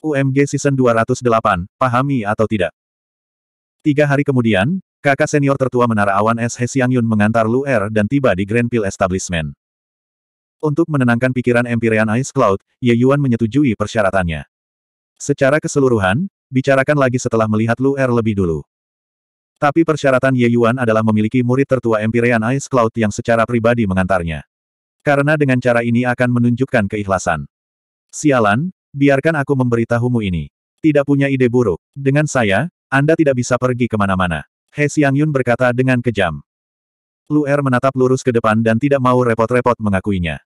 UMG Season 208, pahami atau tidak. Tiga hari kemudian, kakak senior tertua Menara Awan S. He Yun mengantar Lu Er dan tiba di Grand Establishment. Untuk menenangkan pikiran Empyrean Ice Cloud, Ye Yuan menyetujui persyaratannya. Secara keseluruhan, bicarakan lagi setelah melihat Lu Er lebih dulu. Tapi persyaratan Ye Yuan adalah memiliki murid tertua Empyrean Ice Cloud yang secara pribadi mengantarnya. Karena dengan cara ini akan menunjukkan keikhlasan. Sialan, Biarkan aku memberitahumu ini. Tidak punya ide buruk. Dengan saya, Anda tidak bisa pergi kemana-mana. He Yun berkata dengan kejam. Lu Er menatap lurus ke depan dan tidak mau repot-repot mengakuinya.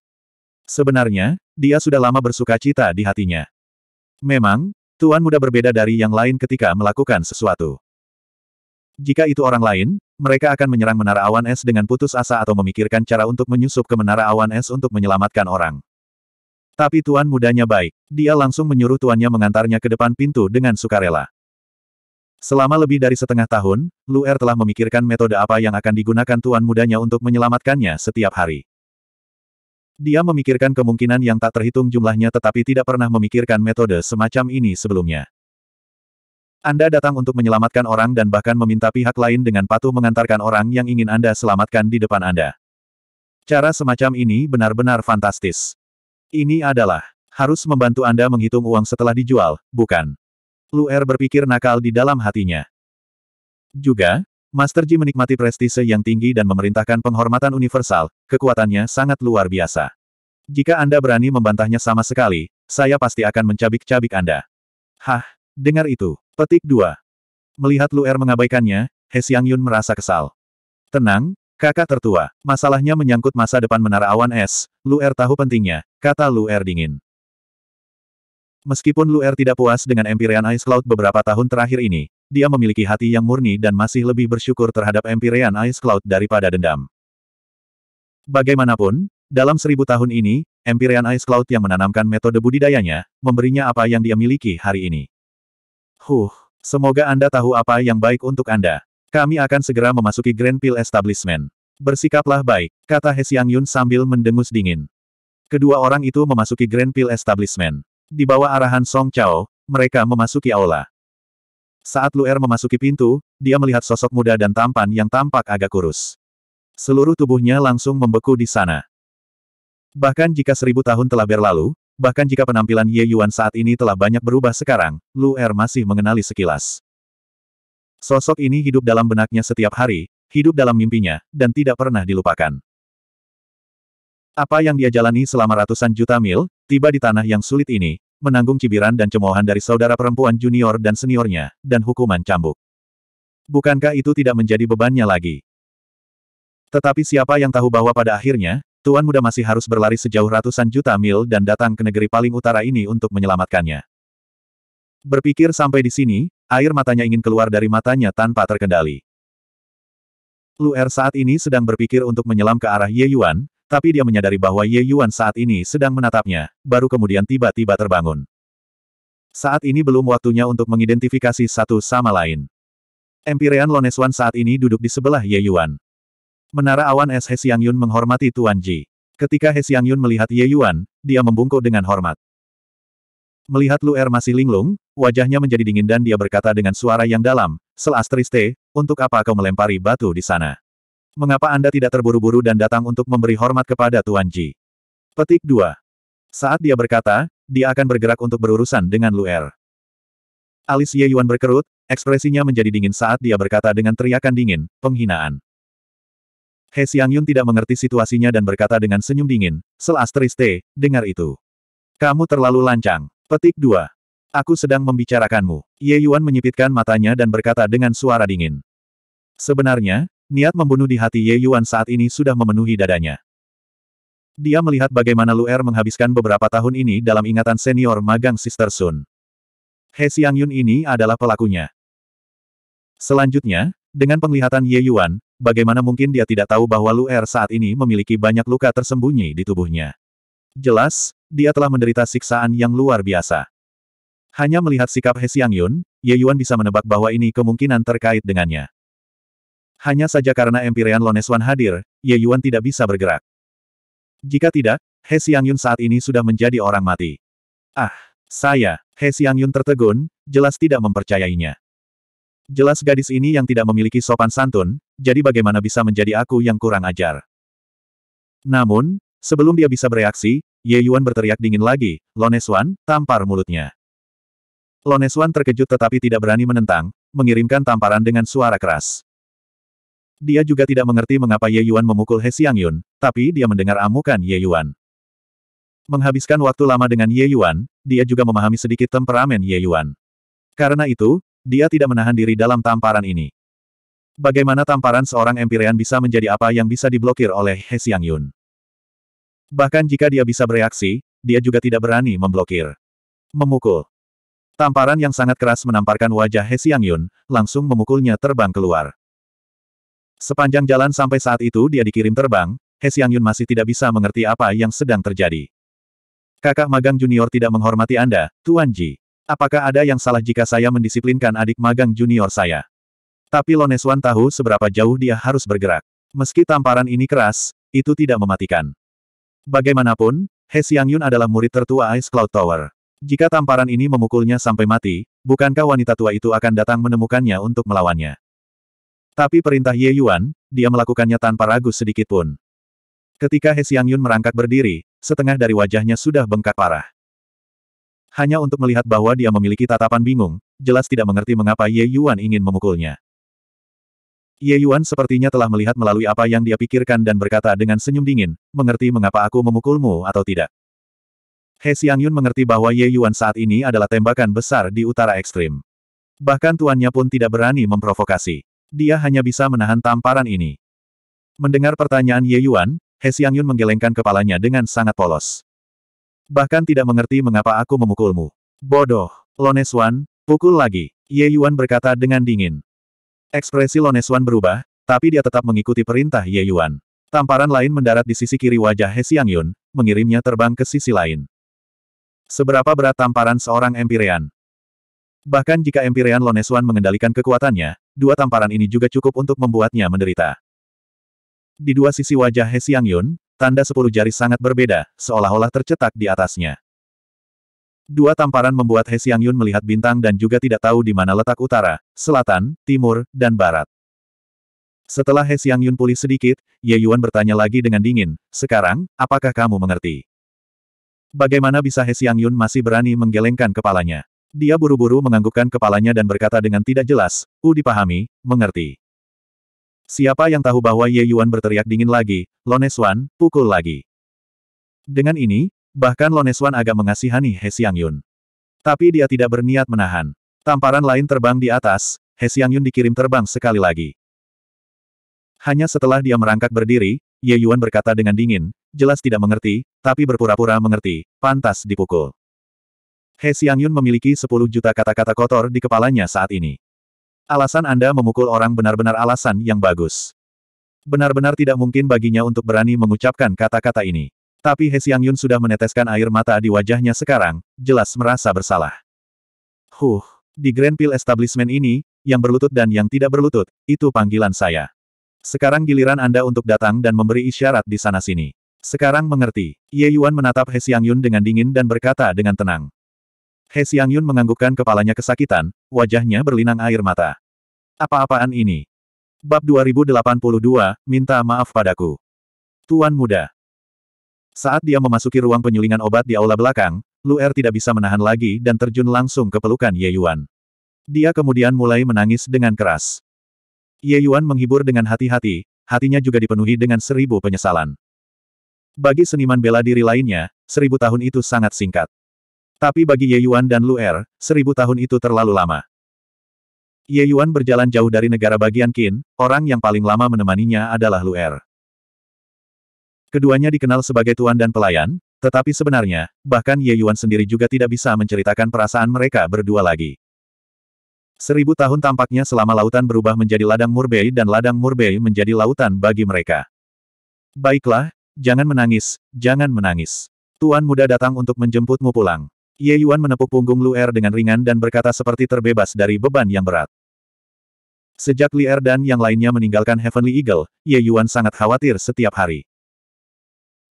Sebenarnya, dia sudah lama bersuka cita di hatinya. Memang, Tuan muda berbeda dari yang lain ketika melakukan sesuatu. Jika itu orang lain, mereka akan menyerang menara awan es dengan putus asa atau memikirkan cara untuk menyusup ke menara awan es untuk menyelamatkan orang. Tapi tuan mudanya baik. Dia langsung menyuruh tuannya mengantarnya ke depan pintu dengan sukarela. Selama lebih dari setengah tahun, Lu Er telah memikirkan metode apa yang akan digunakan tuan mudanya untuk menyelamatkannya setiap hari. Dia memikirkan kemungkinan yang tak terhitung jumlahnya tetapi tidak pernah memikirkan metode semacam ini sebelumnya. Anda datang untuk menyelamatkan orang dan bahkan meminta pihak lain dengan patuh mengantarkan orang yang ingin Anda selamatkan di depan Anda. Cara semacam ini benar-benar fantastis. Ini adalah, harus membantu Anda menghitung uang setelah dijual, bukan? Luer berpikir nakal di dalam hatinya. Juga, Master Ji menikmati prestise yang tinggi dan memerintahkan penghormatan universal, kekuatannya sangat luar biasa. Jika Anda berani membantahnya sama sekali, saya pasti akan mencabik-cabik Anda. Hah, dengar itu. Petik 2. Melihat Luer mengabaikannya, He Xiang Yun merasa kesal. Tenang, Kakak tertua, masalahnya menyangkut masa depan menara awan es, Luer tahu pentingnya, kata Luer dingin. Meskipun Luer tidak puas dengan Empyrean Ice Cloud beberapa tahun terakhir ini, dia memiliki hati yang murni dan masih lebih bersyukur terhadap Empyrean Ice Cloud daripada dendam. Bagaimanapun, dalam seribu tahun ini, Empyrean Ice Cloud yang menanamkan metode budidayanya, memberinya apa yang dia miliki hari ini. Huh, semoga Anda tahu apa yang baik untuk Anda. Kami akan segera memasuki Grand Pill Establishment. Bersikaplah baik, kata He Xiang Yun sambil mendengus dingin. Kedua orang itu memasuki Grand Pill Establishment. Di bawah arahan Song Chao, mereka memasuki aula. Saat Luer memasuki pintu, dia melihat sosok muda dan tampan yang tampak agak kurus. Seluruh tubuhnya langsung membeku di sana. Bahkan jika seribu tahun telah berlalu, bahkan jika penampilan Ye Yuan saat ini telah banyak berubah sekarang, Luer masih mengenali sekilas. Sosok ini hidup dalam benaknya setiap hari, hidup dalam mimpinya, dan tidak pernah dilupakan. Apa yang dia jalani selama ratusan juta mil, tiba di tanah yang sulit ini, menanggung cibiran dan cemoohan dari saudara perempuan junior dan seniornya, dan hukuman cambuk. Bukankah itu tidak menjadi bebannya lagi? Tetapi siapa yang tahu bahwa pada akhirnya, Tuan Muda masih harus berlari sejauh ratusan juta mil dan datang ke negeri paling utara ini untuk menyelamatkannya. Berpikir sampai di sini, Air matanya ingin keluar dari matanya tanpa terkendali. Lu Er saat ini sedang berpikir untuk menyelam ke arah Ye Yuan, tapi dia menyadari bahwa Ye Yuan saat ini sedang menatapnya, baru kemudian tiba-tiba terbangun. Saat ini belum waktunya untuk mengidentifikasi satu sama lain. Empirean Loneswan saat ini duduk di sebelah Ye Yuan. Menara awan es He Xiangyun menghormati Tuan Ji. Ketika He Xiangyun melihat Ye Yuan, dia membungkuk dengan hormat. Melihat Lu Er masih linglung, wajahnya menjadi dingin dan dia berkata dengan suara yang dalam, Sel Astriste, untuk apa kau melempari batu di sana? Mengapa Anda tidak terburu-buru dan datang untuk memberi hormat kepada Tuan Ji? Petik 2. Saat dia berkata, dia akan bergerak untuk berurusan dengan Lu Er. Alis Ye Yuan berkerut, ekspresinya menjadi dingin saat dia berkata dengan teriakan dingin, penghinaan. He Xiang Yun tidak mengerti situasinya dan berkata dengan senyum dingin, Sel Astriste, dengar itu. Kamu terlalu lancang. Petik 2. Aku sedang membicarakanmu. Ye Yuan menyipitkan matanya dan berkata dengan suara dingin. Sebenarnya, niat membunuh di hati Ye Yuan saat ini sudah memenuhi dadanya. Dia melihat bagaimana Lu Er menghabiskan beberapa tahun ini dalam ingatan senior magang Sister Sun. He Xiang Yun ini adalah pelakunya. Selanjutnya, dengan penglihatan Ye Yuan, bagaimana mungkin dia tidak tahu bahwa Lu Er saat ini memiliki banyak luka tersembunyi di tubuhnya. Jelas, dia telah menderita siksaan yang luar biasa. Hanya melihat sikap He Xiang Yun, Ye Yuan bisa menebak bahwa ini kemungkinan terkait dengannya. Hanya saja karena Empyrean Loneswan hadir, Ye Yuan tidak bisa bergerak. Jika tidak, He Xiang Yun saat ini sudah menjadi orang mati. Ah, saya, He Xiang Yun tertegun, jelas tidak mempercayainya. Jelas gadis ini yang tidak memiliki sopan santun, jadi bagaimana bisa menjadi aku yang kurang ajar. Namun, Sebelum dia bisa bereaksi, Ye Yuan berteriak dingin lagi, Loneswan, tampar mulutnya. Loneswan terkejut tetapi tidak berani menentang, mengirimkan tamparan dengan suara keras. Dia juga tidak mengerti mengapa Ye Yuan memukul He Xiang Yun, tapi dia mendengar amukan Ye Yuan. Menghabiskan waktu lama dengan Ye Yuan, dia juga memahami sedikit temperamen Ye Yuan. Karena itu, dia tidak menahan diri dalam tamparan ini. Bagaimana tamparan seorang Empyrean bisa menjadi apa yang bisa diblokir oleh He Xiang Yun? Bahkan jika dia bisa bereaksi, dia juga tidak berani memblokir. Memukul. Tamparan yang sangat keras menamparkan wajah He Xiangyun, langsung memukulnya terbang keluar. Sepanjang jalan sampai saat itu dia dikirim terbang, He Xiangyun masih tidak bisa mengerti apa yang sedang terjadi. Kakak magang junior tidak menghormati Anda, Tuan Ji. Apakah ada yang salah jika saya mendisiplinkan adik magang junior saya? Tapi Loneswan tahu seberapa jauh dia harus bergerak. Meski tamparan ini keras, itu tidak mematikan. Bagaimanapun, He Yun adalah murid tertua Ice Cloud Tower. Jika tamparan ini memukulnya sampai mati, bukankah wanita tua itu akan datang menemukannya untuk melawannya? Tapi perintah Ye Yuan, dia melakukannya tanpa ragu sedikitpun. pun. Ketika He Yun merangkak berdiri, setengah dari wajahnya sudah bengkak parah. Hanya untuk melihat bahwa dia memiliki tatapan bingung, jelas tidak mengerti mengapa Ye Yuan ingin memukulnya. Ye Yuan sepertinya telah melihat melalui apa yang dia pikirkan dan berkata dengan senyum dingin, mengerti mengapa aku memukulmu atau tidak. He Yun mengerti bahwa Ye Yuan saat ini adalah tembakan besar di utara ekstrim. Bahkan tuannya pun tidak berani memprovokasi. Dia hanya bisa menahan tamparan ini. Mendengar pertanyaan Ye Yuan, He Yun menggelengkan kepalanya dengan sangat polos. Bahkan tidak mengerti mengapa aku memukulmu. Bodoh, Lonesuan, pukul lagi. Ye Yuan berkata dengan dingin. Ekspresi Loneswan berubah, tapi dia tetap mengikuti perintah Ye Yuan. Tamparan lain mendarat di sisi kiri wajah He Yun, mengirimnya terbang ke sisi lain. Seberapa berat tamparan seorang Empyrean? Bahkan jika Empyrean Loneswan mengendalikan kekuatannya, dua tamparan ini juga cukup untuk membuatnya menderita. Di dua sisi wajah He Yun, tanda sepuluh jari sangat berbeda, seolah-olah tercetak di atasnya. Dua tamparan membuat He Xiang Yun melihat bintang dan juga tidak tahu di mana letak utara, selatan, timur, dan barat. Setelah He Xiang Yun pulih sedikit, Ye Yuan bertanya lagi dengan dingin, sekarang, apakah kamu mengerti? Bagaimana bisa He Xiang Yun masih berani menggelengkan kepalanya? Dia buru-buru menganggukkan kepalanya dan berkata dengan tidak jelas, U dipahami, mengerti. Siapa yang tahu bahwa Ye Yuan berteriak dingin lagi, Lone Swan, pukul lagi. Dengan ini, Bahkan Loneswan agak mengasihani He Xiang Yun. Tapi dia tidak berniat menahan. Tamparan lain terbang di atas, He Xiang Yun dikirim terbang sekali lagi. Hanya setelah dia merangkak berdiri, Ye Yuan berkata dengan dingin, jelas tidak mengerti, tapi berpura-pura mengerti, pantas dipukul. He Xiang Yun memiliki 10 juta kata-kata kotor di kepalanya saat ini. Alasan Anda memukul orang benar-benar alasan yang bagus. Benar-benar tidak mungkin baginya untuk berani mengucapkan kata-kata ini. Tapi He Yun sudah meneteskan air mata di wajahnya sekarang, jelas merasa bersalah. Huh, di Grand Pill Establishment ini, yang berlutut dan yang tidak berlutut, itu panggilan saya. Sekarang giliran Anda untuk datang dan memberi isyarat di sana-sini. Sekarang mengerti, Ye Yuan menatap He Yun dengan dingin dan berkata dengan tenang. He Yun menganggukkan kepalanya kesakitan, wajahnya berlinang air mata. Apa-apaan ini? Bab 2082, minta maaf padaku. Tuan muda, saat dia memasuki ruang penyulingan obat di aula belakang, Lu Er tidak bisa menahan lagi dan terjun langsung ke pelukan Ye Yuan. Dia kemudian mulai menangis dengan keras. Ye Yuan menghibur dengan hati-hati, hatinya juga dipenuhi dengan seribu penyesalan. Bagi seniman bela diri lainnya, seribu tahun itu sangat singkat. Tapi bagi Ye Yuan dan Lu Er, seribu tahun itu terlalu lama. Ye Yuan berjalan jauh dari negara bagian Qin, orang yang paling lama menemaninya adalah Lu Er. Keduanya dikenal sebagai tuan dan pelayan, tetapi sebenarnya, bahkan Ye Yuan sendiri juga tidak bisa menceritakan perasaan mereka berdua lagi. Seribu tahun tampaknya selama lautan berubah menjadi ladang murbei dan ladang murbei menjadi lautan bagi mereka. Baiklah, jangan menangis, jangan menangis. Tuan muda datang untuk menjemputmu pulang. Ye Yuan menepuk punggung Lu Er dengan ringan dan berkata seperti terbebas dari beban yang berat. Sejak Li Er dan yang lainnya meninggalkan Heavenly Eagle, Ye Yuan sangat khawatir setiap hari.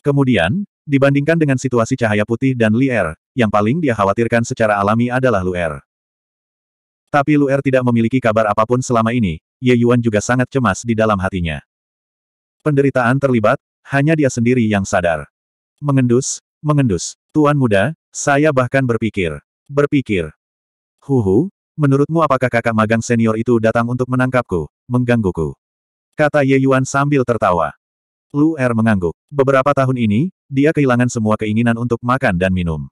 Kemudian, dibandingkan dengan situasi cahaya putih dan Lier, yang paling dia khawatirkan secara alami adalah Luer. Tapi Luer tidak memiliki kabar apapun selama ini, Ye Yuan juga sangat cemas di dalam hatinya. Penderitaan terlibat, hanya dia sendiri yang sadar. Mengendus, mengendus. Tuan muda, saya bahkan berpikir. Berpikir. Huhu, menurutmu apakah kakak magang senior itu datang untuk menangkapku, menggangguku? Kata Ye Yuan sambil tertawa. Lu Er mengangguk. Beberapa tahun ini, dia kehilangan semua keinginan untuk makan dan minum.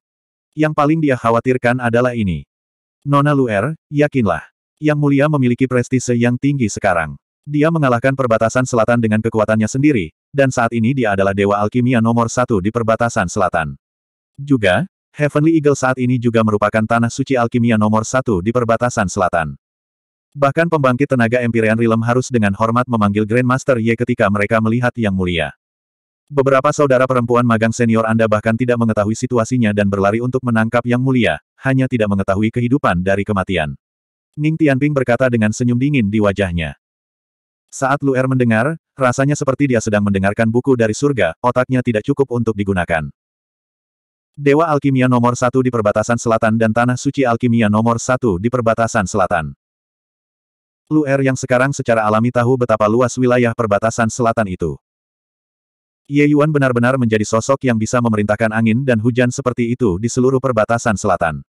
Yang paling dia khawatirkan adalah ini. Nona Lu Er, yakinlah. Yang mulia memiliki prestise yang tinggi sekarang. Dia mengalahkan perbatasan selatan dengan kekuatannya sendiri, dan saat ini dia adalah dewa alkimia nomor satu di perbatasan selatan. Juga, Heavenly Eagle saat ini juga merupakan tanah suci alkimia nomor satu di perbatasan selatan. Bahkan pembangkit tenaga Empyrean Realm harus dengan hormat memanggil Grandmaster Ye ketika mereka melihat Yang Mulia. Beberapa saudara perempuan magang senior Anda bahkan tidak mengetahui situasinya dan berlari untuk menangkap Yang Mulia, hanya tidak mengetahui kehidupan dari kematian. Ning Tianping berkata dengan senyum dingin di wajahnya. Saat Lu Er mendengar, rasanya seperti dia sedang mendengarkan buku dari surga, otaknya tidak cukup untuk digunakan. Dewa Alkimia nomor satu di perbatasan selatan dan Tanah Suci Alkimia nomor satu di perbatasan selatan. Lu Er yang sekarang secara alami tahu betapa luas wilayah perbatasan selatan itu. Ye Yuan benar-benar menjadi sosok yang bisa memerintahkan angin dan hujan seperti itu di seluruh perbatasan selatan.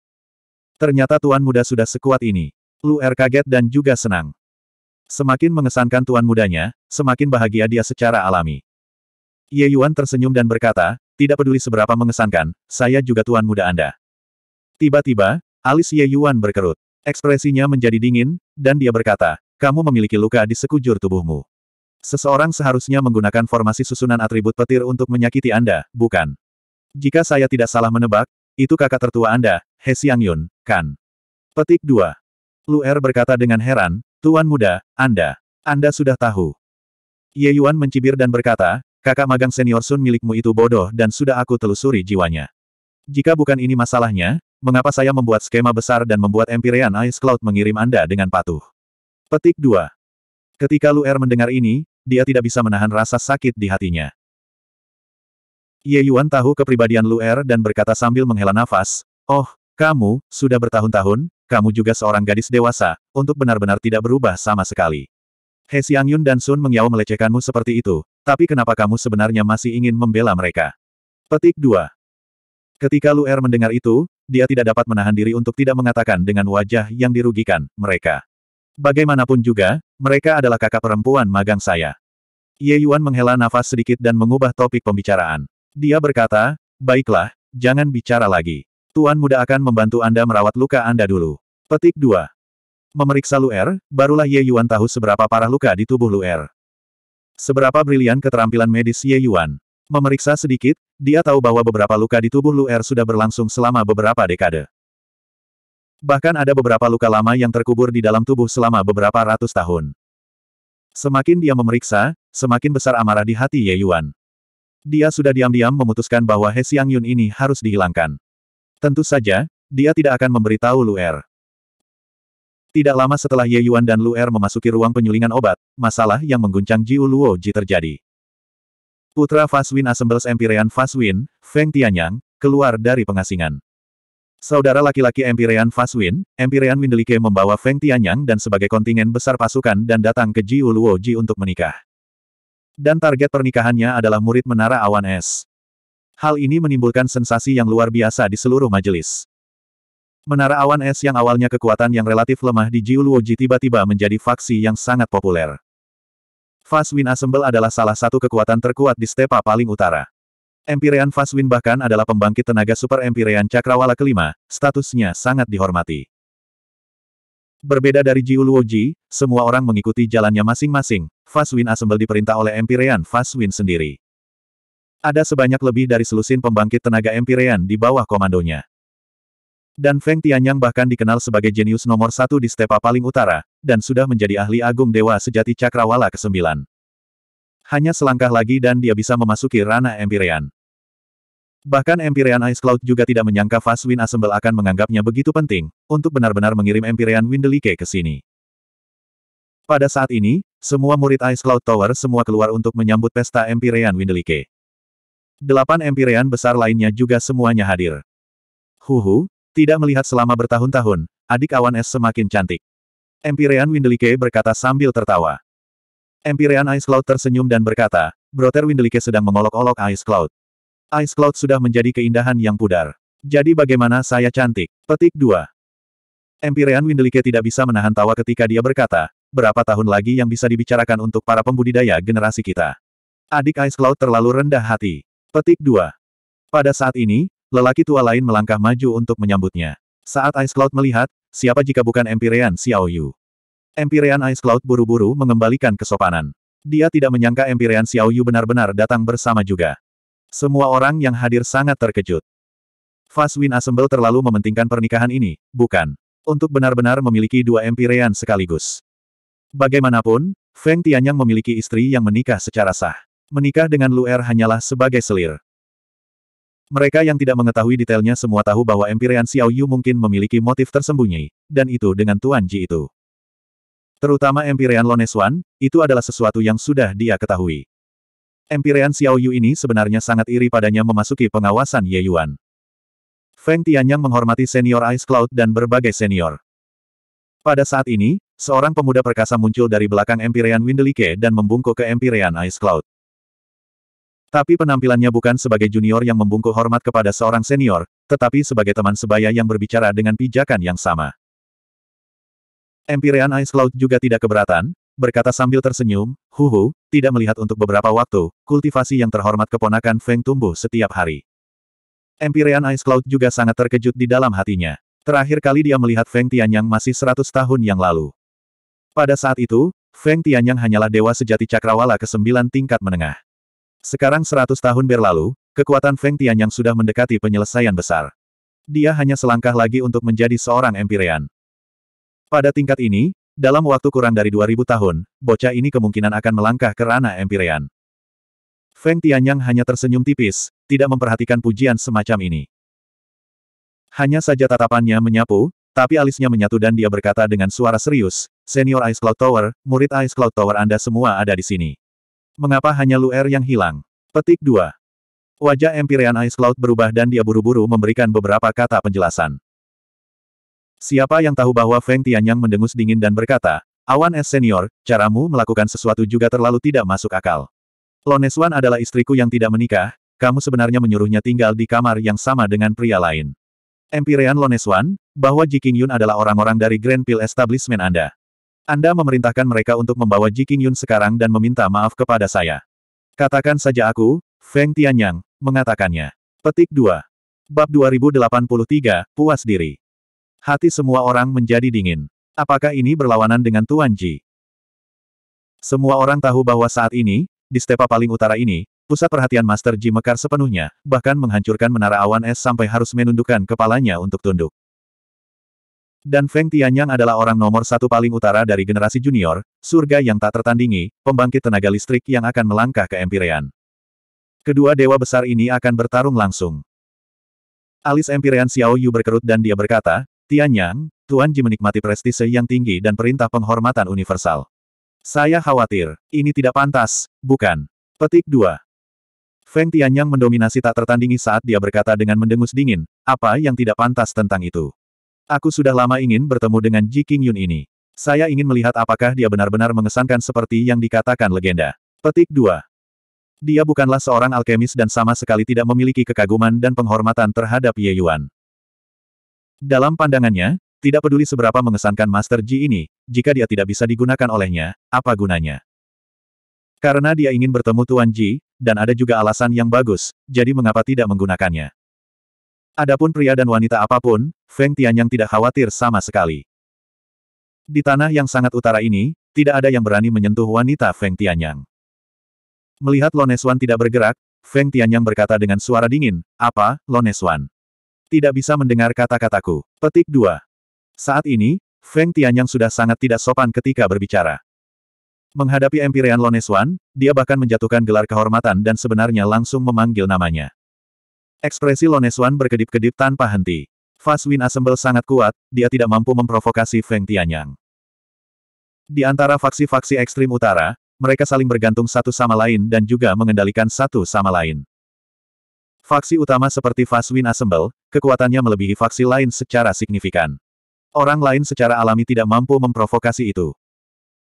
Ternyata tuan muda sudah sekuat ini. Lu Er kaget dan juga senang. Semakin mengesankan tuan mudanya, semakin bahagia dia secara alami. Ye Yuan tersenyum dan berkata, tidak peduli seberapa mengesankan, saya juga tuan muda Anda. Tiba-tiba, alis Ye Yuan berkerut. Ekspresinya menjadi dingin, dan dia berkata, kamu memiliki luka di sekujur tubuhmu. Seseorang seharusnya menggunakan formasi susunan atribut petir untuk menyakiti Anda, bukan? Jika saya tidak salah menebak, itu kakak tertua Anda, He Yun, kan? Petik 2. Lu Er berkata dengan heran, Tuan muda, Anda. Anda sudah tahu. Ye Yuan mencibir dan berkata, kakak magang senior Sun milikmu itu bodoh dan sudah aku telusuri jiwanya. Jika bukan ini masalahnya, Mengapa saya membuat skema besar dan membuat Empyrean Ice Cloud mengirim Anda dengan patuh? Petik 2. Ketika Lu'er mendengar ini, dia tidak bisa menahan rasa sakit di hatinya. Ye Yuan tahu kepribadian Lu'er dan berkata sambil menghela nafas, Oh, kamu, sudah bertahun-tahun, kamu juga seorang gadis dewasa, untuk benar-benar tidak berubah sama sekali. He Xiang Yun dan Sun Mengyao melecehkanmu seperti itu, tapi kenapa kamu sebenarnya masih ingin membela mereka? Petik 2. Ketika Lu'er mendengar itu, dia tidak dapat menahan diri untuk tidak mengatakan dengan wajah yang dirugikan, mereka. Bagaimanapun juga, mereka adalah kakak perempuan magang saya. Ye Yuan menghela nafas sedikit dan mengubah topik pembicaraan. Dia berkata, baiklah, jangan bicara lagi. Tuan muda akan membantu Anda merawat luka Anda dulu. Petik 2. Memeriksa Luer, barulah Ye Yuan tahu seberapa parah luka di tubuh Luer. Seberapa brilian keterampilan medis Ye Yuan. Memeriksa sedikit, dia tahu bahwa beberapa luka di tubuh Lu Er sudah berlangsung selama beberapa dekade. Bahkan ada beberapa luka lama yang terkubur di dalam tubuh selama beberapa ratus tahun. Semakin dia memeriksa, semakin besar amarah di hati Ye Yuan. Dia sudah diam-diam memutuskan bahwa He Xiang Yun ini harus dihilangkan. Tentu saja, dia tidak akan memberitahu Lu Er. Tidak lama setelah Ye Yuan dan Lu Er memasuki ruang penyulingan obat, masalah yang mengguncang Jiu Luo Ji terjadi. Putra Faswin Assembles Empyrean Faswin, Feng Tianyang, keluar dari pengasingan. Saudara laki-laki Empyrean Faswin, Empyrean Windelike membawa Feng Tianyang dan sebagai kontingen besar pasukan dan datang ke Jiu Luo untuk menikah. Dan target pernikahannya adalah murid Menara Awan Es. Hal ini menimbulkan sensasi yang luar biasa di seluruh majelis. Menara awan es yang awalnya kekuatan yang relatif lemah di Jiuluoji tiba-tiba menjadi faksi yang sangat populer. Fast Wind Assemble adalah salah satu kekuatan terkuat di stepa paling utara. Empirean Fast Wind bahkan adalah pembangkit tenaga super Empirean Cakrawala kelima, statusnya sangat dihormati. Berbeda dari Jiuluoji, semua orang mengikuti jalannya masing-masing, Fast Wind Assemble diperintah oleh Empirean Fast Wind sendiri. Ada sebanyak lebih dari selusin pembangkit tenaga Empirean di bawah komandonya dan Feng Tianyang bahkan dikenal sebagai jenius nomor satu di stepa paling utara, dan sudah menjadi ahli agung dewa sejati Cakrawala ke-9. Hanya selangkah lagi dan dia bisa memasuki ranah Empyrean. Bahkan Empyrean Ice Cloud juga tidak menyangka Wind Assemble akan menganggapnya begitu penting, untuk benar-benar mengirim Empyrean Windelike ke sini. Pada saat ini, semua murid Ice Cloud Tower semua keluar untuk menyambut pesta Empyrean Windelike. Delapan Empyrean besar lainnya juga semuanya hadir. Huhu, tidak melihat selama bertahun-tahun, adik awan es semakin cantik. Empyrean Windelike berkata sambil tertawa. Empyrean Ice Cloud tersenyum dan berkata, "Brother Windelike sedang mengolok-olok Ice Cloud. Ice Cloud sudah menjadi keindahan yang pudar. Jadi bagaimana saya cantik? Petik 2. Empyrean Windelike tidak bisa menahan tawa ketika dia berkata, berapa tahun lagi yang bisa dibicarakan untuk para pembudidaya generasi kita. Adik Ice Cloud terlalu rendah hati. Petik 2. Pada saat ini, Lelaki tua lain melangkah maju untuk menyambutnya. Saat Ice Cloud melihat, siapa jika bukan Empirean Yu? Empyrean Ice Cloud buru-buru mengembalikan kesopanan. Dia tidak menyangka Empirean Yu benar-benar datang bersama juga. Semua orang yang hadir sangat terkejut. Fast Win Assemble terlalu mementingkan pernikahan ini, bukan? Untuk benar-benar memiliki dua Empyrean sekaligus. Bagaimanapun, Feng Tianyang memiliki istri yang menikah secara sah. Menikah dengan Lu Er hanyalah sebagai selir. Mereka yang tidak mengetahui detailnya semua tahu bahwa Empyrean Yu mungkin memiliki motif tersembunyi, dan itu dengan Tuan Ji itu. Terutama Empyrean Loneswan, itu adalah sesuatu yang sudah dia ketahui. Empyrean Yu ini sebenarnya sangat iri padanya memasuki pengawasan Ye Yuan. Feng Tianyang menghormati senior Ice Cloud dan berbagai senior. Pada saat ini, seorang pemuda perkasa muncul dari belakang Empyrean Windelike dan membungkuk ke Empyrean Ice Cloud. Tapi penampilannya bukan sebagai junior yang membungkuk hormat kepada seorang senior, tetapi sebagai teman sebaya yang berbicara dengan pijakan yang sama. Empyrean Ice Cloud juga tidak keberatan, berkata sambil tersenyum, Huhu, tidak melihat untuk beberapa waktu, kultivasi yang terhormat keponakan Feng tumbuh setiap hari. Empyrean Ice Cloud juga sangat terkejut di dalam hatinya. Terakhir kali dia melihat Feng Tianyang masih 100 tahun yang lalu. Pada saat itu, Feng Tianyang hanyalah dewa sejati cakrawala ke-9 tingkat menengah. Sekarang seratus tahun berlalu, kekuatan Feng Tianyang sudah mendekati penyelesaian besar. Dia hanya selangkah lagi untuk menjadi seorang empirean. Pada tingkat ini, dalam waktu kurang dari 2000 tahun, bocah ini kemungkinan akan melangkah ke ranah empirean. Feng Tianyang hanya tersenyum tipis, tidak memperhatikan pujian semacam ini. Hanya saja tatapannya menyapu, tapi alisnya menyatu dan dia berkata dengan suara serius, Senior Ice Cloud Tower, murid Ice Cloud Tower Anda semua ada di sini. Mengapa hanya Luer yang hilang? Petik 2. Wajah Empyrean Ice Cloud berubah dan dia buru-buru memberikan beberapa kata penjelasan. Siapa yang tahu bahwa Feng Tianyang mendengus dingin dan berkata, Awan Es Senior, caramu melakukan sesuatu juga terlalu tidak masuk akal. Loneswan adalah istriku yang tidak menikah, kamu sebenarnya menyuruhnya tinggal di kamar yang sama dengan pria lain. Empyrean Loneswan, bahwa Ji King adalah orang-orang dari Grand Pill Establishment Anda. Anda memerintahkan mereka untuk membawa Ji King Yun sekarang dan meminta maaf kepada saya. Katakan saja aku, Feng Tianyang, mengatakannya. Petik 2. Bab 2083, Puas Diri. Hati semua orang menjadi dingin. Apakah ini berlawanan dengan Tuan Ji? Semua orang tahu bahwa saat ini, di stepa paling utara ini, pusat perhatian Master Ji mekar sepenuhnya, bahkan menghancurkan menara awan es sampai harus menundukkan kepalanya untuk tunduk. Dan Feng Tianyang adalah orang nomor satu paling utara dari generasi junior, surga yang tak tertandingi, pembangkit tenaga listrik yang akan melangkah ke Empirean. Kedua dewa besar ini akan bertarung langsung. Alis Empirean Xiao Yu berkerut dan dia berkata, Tianyang, Tuan Ji menikmati prestise yang tinggi dan perintah penghormatan universal. Saya khawatir, ini tidak pantas, bukan? Petik 2. Feng Tianyang mendominasi tak tertandingi saat dia berkata dengan mendengus dingin, apa yang tidak pantas tentang itu? Aku sudah lama ingin bertemu dengan Ji King Yun ini. Saya ingin melihat apakah dia benar-benar mengesankan seperti yang dikatakan legenda. Petik 2. Dia bukanlah seorang alkemis dan sama sekali tidak memiliki kekaguman dan penghormatan terhadap Ye Yuan. Dalam pandangannya, tidak peduli seberapa mengesankan Master Ji ini, jika dia tidak bisa digunakan olehnya, apa gunanya? Karena dia ingin bertemu Tuan Ji, dan ada juga alasan yang bagus, jadi mengapa tidak menggunakannya? Adapun pria dan wanita apapun, Feng Tianyang tidak khawatir sama sekali. Di tanah yang sangat utara ini, tidak ada yang berani menyentuh wanita Feng Tianyang. Melihat Loneswan tidak bergerak, Feng Tianyang berkata dengan suara dingin, Apa, Loneswan? Tidak bisa mendengar kata-kataku. Petik 2. Saat ini, Feng Tianyang sudah sangat tidak sopan ketika berbicara. Menghadapi Empyrean Loneswan, dia bahkan menjatuhkan gelar kehormatan dan sebenarnya langsung memanggil namanya. Ekspresi Loneswan berkedip-kedip tanpa henti. Fast Wind Assemble sangat kuat, dia tidak mampu memprovokasi Feng Tianyang. Di antara faksi-faksi ekstrim utara, mereka saling bergantung satu sama lain dan juga mengendalikan satu sama lain. Faksi utama seperti Fast Wind Assemble, kekuatannya melebihi faksi lain secara signifikan. Orang lain secara alami tidak mampu memprovokasi itu.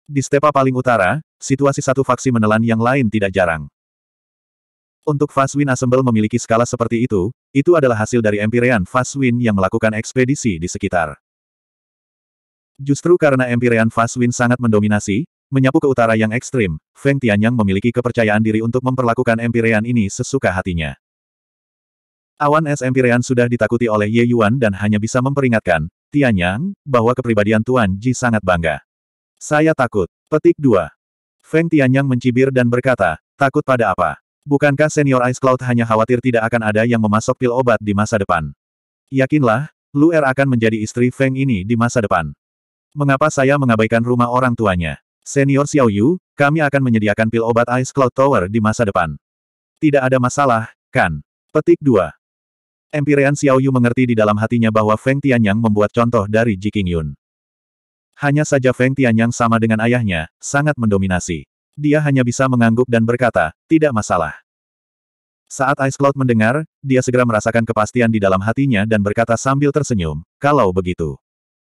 Di stepa paling utara, situasi satu faksi menelan yang lain tidak jarang. Untuk Fast Wind Assemble memiliki skala seperti itu, itu adalah hasil dari Empyrean Fast Wind yang melakukan ekspedisi di sekitar. Justru karena Empyrean Fast Wind sangat mendominasi, menyapu ke utara yang ekstrim, Feng Tianyang memiliki kepercayaan diri untuk memperlakukan Empyrean ini sesuka hatinya. Awan es Empyrean sudah ditakuti oleh Ye Yuan dan hanya bisa memperingatkan, Tianyang, bahwa kepribadian Tuan Ji sangat bangga. Saya takut. Petik 2. Feng Tianyang mencibir dan berkata, takut pada apa? Bukankah senior Ice Cloud hanya khawatir tidak akan ada yang memasok pil obat di masa depan? Yakinlah, Lu Er akan menjadi istri Feng ini di masa depan. Mengapa saya mengabaikan rumah orang tuanya? Senior Xiao Yu, kami akan menyediakan pil obat Ice Cloud Tower di masa depan. Tidak ada masalah, kan? Petik 2. Empirean Xiao Yu mengerti di dalam hatinya bahwa Feng Tianyang membuat contoh dari Ji Qingyun. Hanya saja Feng Tianyang sama dengan ayahnya, sangat mendominasi dia hanya bisa mengangguk dan berkata, tidak masalah. Saat Ice Cloud mendengar, dia segera merasakan kepastian di dalam hatinya dan berkata sambil tersenyum, kalau begitu.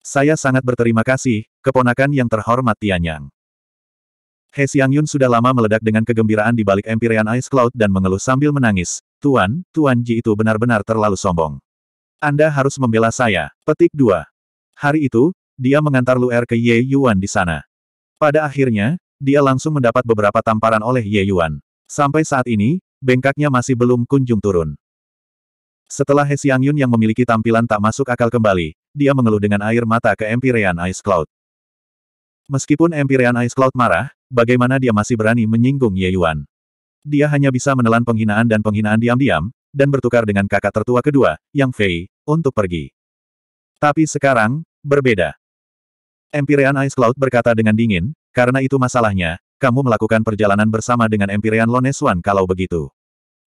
Saya sangat berterima kasih, keponakan yang terhormat Tianyang. He Yun sudah lama meledak dengan kegembiraan di balik empirian Ice Cloud dan mengeluh sambil menangis. Tuan, Tuan Ji itu benar-benar terlalu sombong. Anda harus membela saya. Petik 2. Hari itu, dia mengantar Lu Er ke Ye Yuan di sana. Pada akhirnya, dia langsung mendapat beberapa tamparan oleh Ye Yuan. Sampai saat ini, bengkaknya masih belum kunjung turun. Setelah He Xiangyun yang memiliki tampilan tak masuk akal kembali, dia mengeluh dengan air mata ke Empyrean Ice Cloud. Meskipun Empyrean Ice Cloud marah, bagaimana dia masih berani menyinggung Ye Yuan. Dia hanya bisa menelan penghinaan dan penghinaan diam-diam, dan bertukar dengan kakak tertua kedua, Yang Fei, untuk pergi. Tapi sekarang, berbeda. Empyrean Ice Cloud berkata dengan dingin, karena itu masalahnya, kamu melakukan perjalanan bersama dengan Empyrean Loneswan kalau begitu.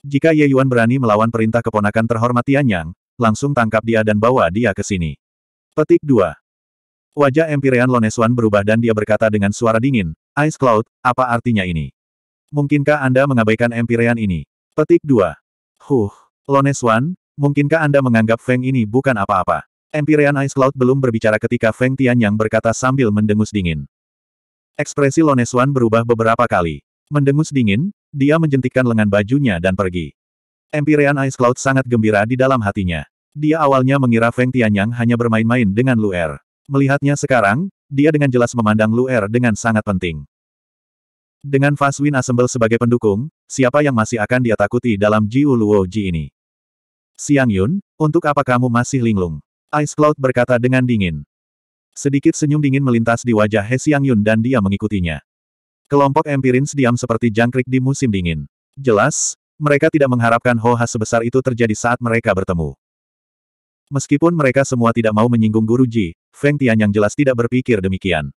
Jika Ye Yuan berani melawan perintah keponakan terhormat Tianyang, langsung tangkap dia dan bawa dia ke sini. Petik 2. Wajah Empyrean Loneswan berubah dan dia berkata dengan suara dingin, Ice Cloud, apa artinya ini? Mungkinkah Anda mengabaikan Empyrean ini? Petik 2. Huh, Loneswan, mungkinkah Anda menganggap Feng ini bukan apa-apa? Empyrean Ice Cloud belum berbicara ketika Feng Tianyang berkata sambil mendengus dingin. Ekspresi Loneswan berubah beberapa kali. Mendengus dingin, dia menjentikkan lengan bajunya dan pergi. Empirean Ice Cloud sangat gembira di dalam hatinya. Dia awalnya mengira Feng Tianyang hanya bermain-main dengan Lu Er. Melihatnya sekarang, dia dengan jelas memandang Lu Er dengan sangat penting. Dengan Faswin Assemble sebagai pendukung, siapa yang masih akan dia takuti dalam Jiu Luo Ji ini? Siang Yun, untuk apa kamu masih linglung? Ice Cloud berkata dengan dingin. Sedikit senyum dingin melintas di wajah He Xiang Yun dan dia mengikutinya. Kelompok Empirins diam seperti jangkrik di musim dingin. Jelas, mereka tidak mengharapkan Hoha sebesar itu terjadi saat mereka bertemu. Meskipun mereka semua tidak mau menyinggung Guru Ji, Feng Tianyang jelas tidak berpikir demikian.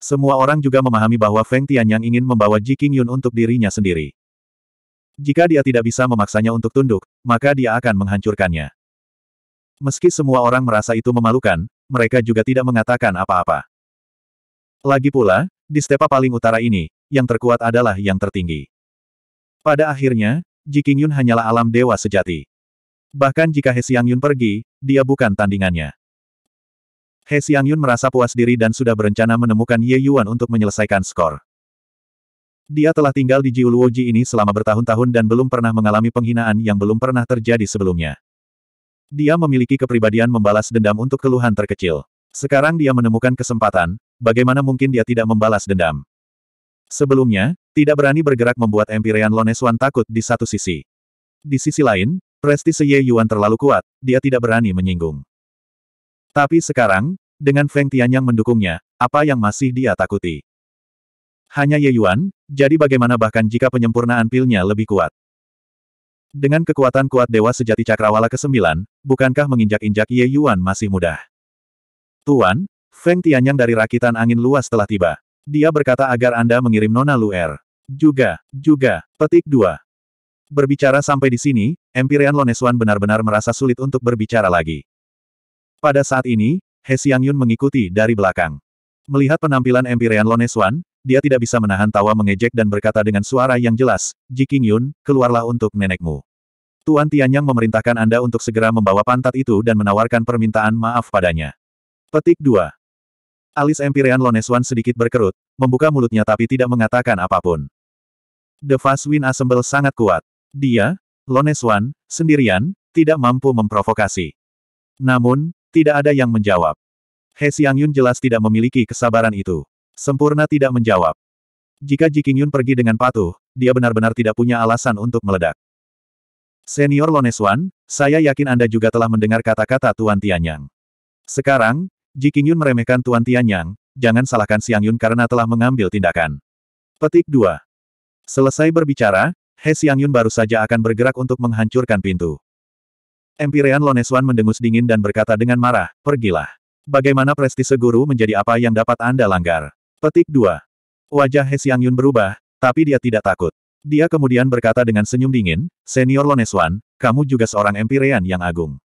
Semua orang juga memahami bahwa Feng Tianyang ingin membawa Ji King Yun untuk dirinya sendiri. Jika dia tidak bisa memaksanya untuk tunduk, maka dia akan menghancurkannya. Meski semua orang merasa itu memalukan, mereka juga tidak mengatakan apa-apa. Lagi pula, di stepa paling utara ini, yang terkuat adalah yang tertinggi. Pada akhirnya, Ji Qingyun hanyalah alam dewa sejati. Bahkan jika He Xiangyun pergi, dia bukan tandingannya. He Xiangyun merasa puas diri dan sudah berencana menemukan Ye Yuan untuk menyelesaikan skor. Dia telah tinggal di Jiuluoji ini selama bertahun-tahun dan belum pernah mengalami penghinaan yang belum pernah terjadi sebelumnya. Dia memiliki kepribadian membalas dendam untuk keluhan terkecil. Sekarang dia menemukan kesempatan, bagaimana mungkin dia tidak membalas dendam. Sebelumnya, tidak berani bergerak membuat Empyrean Loneswan takut di satu sisi. Di sisi lain, prestise Ye Yuan terlalu kuat, dia tidak berani menyinggung. Tapi sekarang, dengan Feng Tian yang mendukungnya, apa yang masih dia takuti? Hanya Ye Yuan, jadi bagaimana bahkan jika penyempurnaan pilnya lebih kuat? Dengan kekuatan kuat Dewa Sejati Cakrawala ke-9, bukankah menginjak-injak Ye Yuan masih mudah? Tuan, Feng Tianyang dari rakitan angin luas telah tiba. Dia berkata agar Anda mengirim Nona Luer. Juga, juga, petik dua. Berbicara sampai di sini, Empyrean Loneswan benar-benar merasa sulit untuk berbicara lagi. Pada saat ini, He Xiangyun mengikuti dari belakang. Melihat penampilan Empyrean Loneswan, dia tidak bisa menahan tawa mengejek dan berkata dengan suara yang jelas, Ji King Yun, keluarlah untuk nenekmu. Tuan Tianyang memerintahkan Anda untuk segera membawa pantat itu dan menawarkan permintaan maaf padanya. Petik 2. Alis Empyrean Loneswan sedikit berkerut, membuka mulutnya tapi tidak mengatakan apapun. The Fast Wind Assemble sangat kuat. Dia, Loneswan, sendirian, tidak mampu memprovokasi. Namun, tidak ada yang menjawab. He Xiangyun jelas tidak memiliki kesabaran itu. Sempurna tidak menjawab. Jika Ji Qingyun pergi dengan patuh, dia benar-benar tidak punya alasan untuk meledak. Senior Loneswan, saya yakin Anda juga telah mendengar kata-kata Tuan Tianyang. Sekarang, Ji Qingyun meremehkan Tuan Tianyang, jangan salahkan Siang Yun karena telah mengambil tindakan. Petik 2. Selesai berbicara, He Siang Yun baru saja akan bergerak untuk menghancurkan pintu. Empirean Loneswan mendengus dingin dan berkata dengan marah, pergilah. Bagaimana prestise guru menjadi apa yang dapat Anda langgar? Petik 2. Wajah He Yun berubah, tapi dia tidak takut. Dia kemudian berkata dengan senyum dingin, Senior Loneswan, kamu juga seorang empirean yang agung.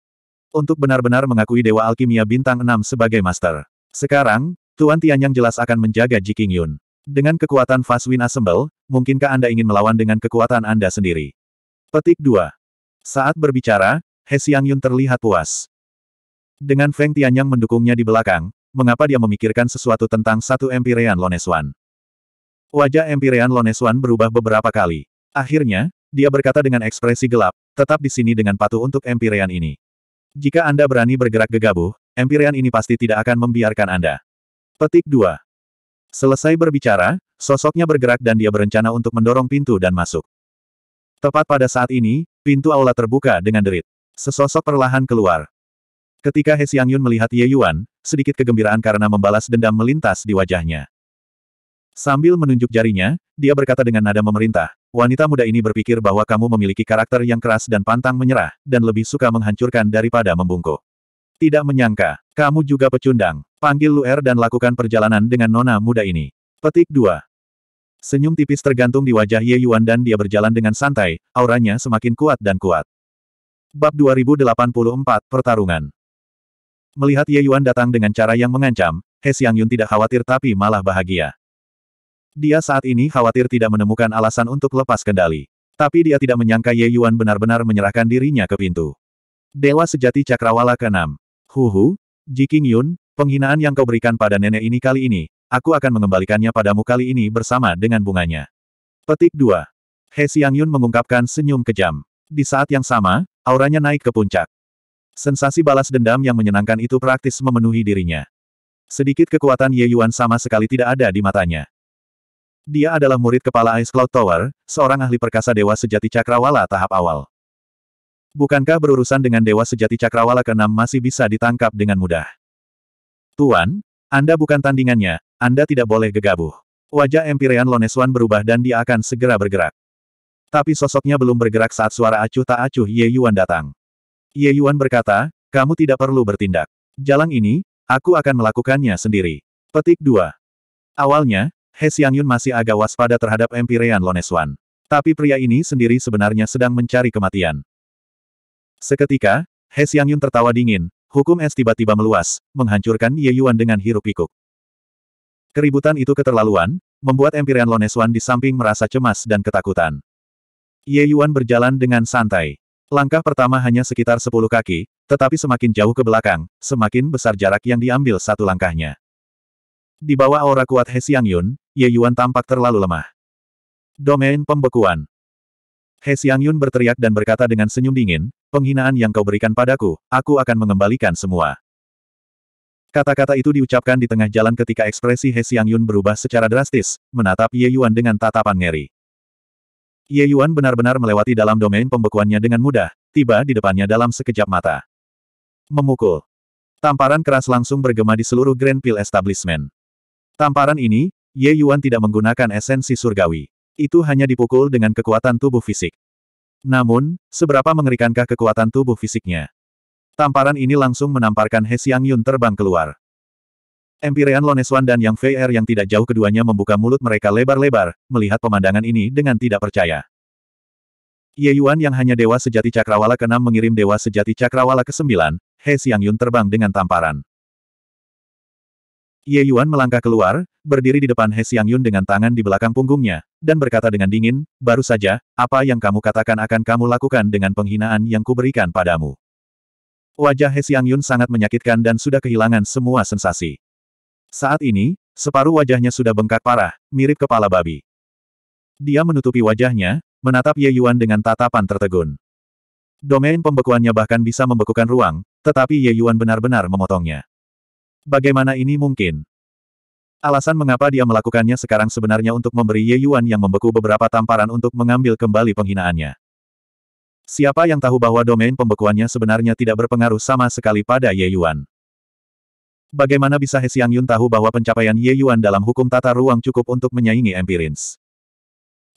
Untuk benar-benar mengakui Dewa Alkimia Bintang 6 sebagai master. Sekarang, Tuan Tianyang jelas akan menjaga Ji King Yun. Dengan kekuatan Fast Wind Assemble, mungkinkah Anda ingin melawan dengan kekuatan Anda sendiri? Petik 2. Saat berbicara, He Yun terlihat puas. Dengan Feng Tianyang mendukungnya di belakang, mengapa dia memikirkan sesuatu tentang satu Empyrean Loneswan. Wajah Empyrean Loneswan berubah beberapa kali. Akhirnya, dia berkata dengan ekspresi gelap, tetap di sini dengan patuh untuk Empyrean ini. Jika Anda berani bergerak gegabah, Empyrean ini pasti tidak akan membiarkan Anda. Petik 2. Selesai berbicara, sosoknya bergerak dan dia berencana untuk mendorong pintu dan masuk. Tepat pada saat ini, pintu aula terbuka dengan derit. Sesosok perlahan keluar. Ketika He Xiangyun melihat Ye Yuan, sedikit kegembiraan karena membalas dendam melintas di wajahnya. Sambil menunjuk jarinya, dia berkata dengan nada memerintah, wanita muda ini berpikir bahwa kamu memiliki karakter yang keras dan pantang menyerah, dan lebih suka menghancurkan daripada membungkuk. Tidak menyangka, kamu juga pecundang. Panggil Luer dan lakukan perjalanan dengan nona muda ini. Petik 2. Senyum tipis tergantung di wajah Ye Yuan dan dia berjalan dengan santai, auranya semakin kuat dan kuat. Bab 2084 Pertarungan Melihat Ye Yuan datang dengan cara yang mengancam, He Yun tidak khawatir tapi malah bahagia. Dia saat ini khawatir tidak menemukan alasan untuk lepas kendali. Tapi dia tidak menyangka Ye Yuan benar-benar menyerahkan dirinya ke pintu. Dewa sejati Cakrawala ke-6. Huhu, Ji King Yun, penghinaan yang kau berikan pada nenek ini kali ini, aku akan mengembalikannya padamu kali ini bersama dengan bunganya. Petik 2. He Yun mengungkapkan senyum kejam. Di saat yang sama, auranya naik ke puncak. Sensasi balas dendam yang menyenangkan itu praktis memenuhi dirinya. Sedikit kekuatan Ye Yuan sama sekali tidak ada di matanya. Dia adalah murid kepala Ice Cloud Tower, seorang ahli perkasa Dewa Sejati Cakrawala tahap awal. Bukankah berurusan dengan Dewa Sejati Cakrawala ke-6 masih bisa ditangkap dengan mudah? Tuan, Anda bukan tandingannya, Anda tidak boleh gegabah. Wajah Empyrean Loneswan berubah dan dia akan segera bergerak. Tapi sosoknya belum bergerak saat suara acuh tak acuh Ye Yuan datang. Ye Yuan berkata, kamu tidak perlu bertindak. Jalan ini, aku akan melakukannya sendiri. Petik 2. Awalnya, He Yun masih agak waspada terhadap empirean Loneswan. Tapi pria ini sendiri sebenarnya sedang mencari kematian. Seketika, He Yun tertawa dingin, hukum es tiba-tiba meluas, menghancurkan Ye Yuan dengan hirup pikuk Keributan itu keterlaluan, membuat empirean Loneswan di samping merasa cemas dan ketakutan. Ye Yuan berjalan dengan santai. Langkah pertama hanya sekitar 10 kaki, tetapi semakin jauh ke belakang, semakin besar jarak yang diambil satu langkahnya. Di bawah aura kuat He Xiang Yun, Ye Yuan tampak terlalu lemah. Domain pembekuan. He Xiang Yun berteriak dan berkata dengan senyum dingin, penghinaan yang kau berikan padaku, aku akan mengembalikan semua. Kata-kata itu diucapkan di tengah jalan ketika ekspresi He Xiang Yun berubah secara drastis, menatap Ye Yuan dengan tatapan ngeri. Ye Yuan benar-benar melewati dalam domain pembekuannya dengan mudah, tiba di depannya dalam sekejap mata. Memukul. Tamparan keras langsung bergema di seluruh Grand Pill Establishment. Tamparan ini, Ye Yuan tidak menggunakan esensi surgawi. Itu hanya dipukul dengan kekuatan tubuh fisik. Namun, seberapa mengerikankah kekuatan tubuh fisiknya? Tamparan ini langsung menamparkan He Xiang Yun terbang keluar. Empirean Loneswan dan Yang Fei er yang tidak jauh keduanya membuka mulut mereka lebar-lebar, melihat pemandangan ini dengan tidak percaya. Ye Yuan yang hanya Dewa Sejati Cakrawala ke-6 mengirim Dewa Sejati Cakrawala ke-9, He Xiang Yun terbang dengan tamparan. Ye Yuan melangkah keluar, berdiri di depan He Xiang Yun dengan tangan di belakang punggungnya, dan berkata dengan dingin, baru saja, apa yang kamu katakan akan kamu lakukan dengan penghinaan yang kuberikan padamu. Wajah He Xiang Yun sangat menyakitkan dan sudah kehilangan semua sensasi. Saat ini, separuh wajahnya sudah bengkak parah, mirip kepala babi. Dia menutupi wajahnya, menatap Ye Yuan dengan tatapan tertegun. Domain pembekuannya bahkan bisa membekukan ruang, tetapi Ye Yuan benar-benar memotongnya. Bagaimana ini mungkin? Alasan mengapa dia melakukannya sekarang sebenarnya untuk memberi Ye Yuan yang membeku beberapa tamparan untuk mengambil kembali penghinaannya. Siapa yang tahu bahwa domain pembekuannya sebenarnya tidak berpengaruh sama sekali pada Ye Yuan? Bagaimana bisa He Xiang Yun tahu bahwa pencapaian Ye Yuan dalam hukum tata ruang cukup untuk menyaingi empirins?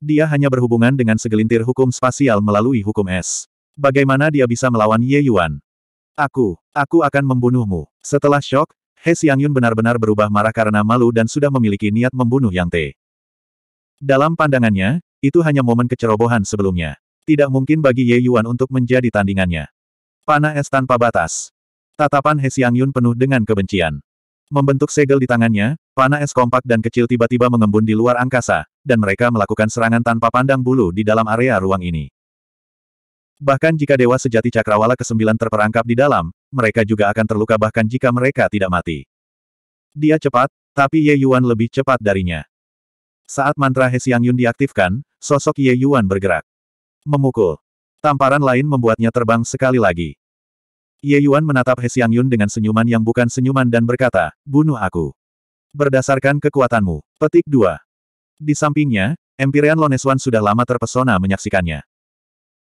Dia hanya berhubungan dengan segelintir hukum spasial melalui hukum es. Bagaimana dia bisa melawan Ye Yuan? Aku, aku akan membunuhmu. Setelah shock, He Xiang Yun benar-benar berubah marah karena malu dan sudah memiliki niat membunuh Yang Te. Dalam pandangannya, itu hanya momen kecerobohan sebelumnya. Tidak mungkin bagi Ye Yuan untuk menjadi tandingannya. Panah es tanpa batas. Tatapan He Xiang Yun penuh dengan kebencian. Membentuk segel di tangannya, panah es kompak dan kecil tiba-tiba mengembun di luar angkasa, dan mereka melakukan serangan tanpa pandang bulu di dalam area ruang ini. Bahkan jika Dewa Sejati Cakrawala ke-9 terperangkap di dalam, mereka juga akan terluka bahkan jika mereka tidak mati. Dia cepat, tapi Ye Yuan lebih cepat darinya. Saat mantra He Xiang Yun diaktifkan, sosok Ye Yuan bergerak. Memukul. Tamparan lain membuatnya terbang sekali lagi. Ye Yuan menatap He Xiang Yun dengan senyuman yang bukan senyuman dan berkata, bunuh aku. Berdasarkan kekuatanmu. Petik 2. Di sampingnya, Empirian Loneswan sudah lama terpesona menyaksikannya.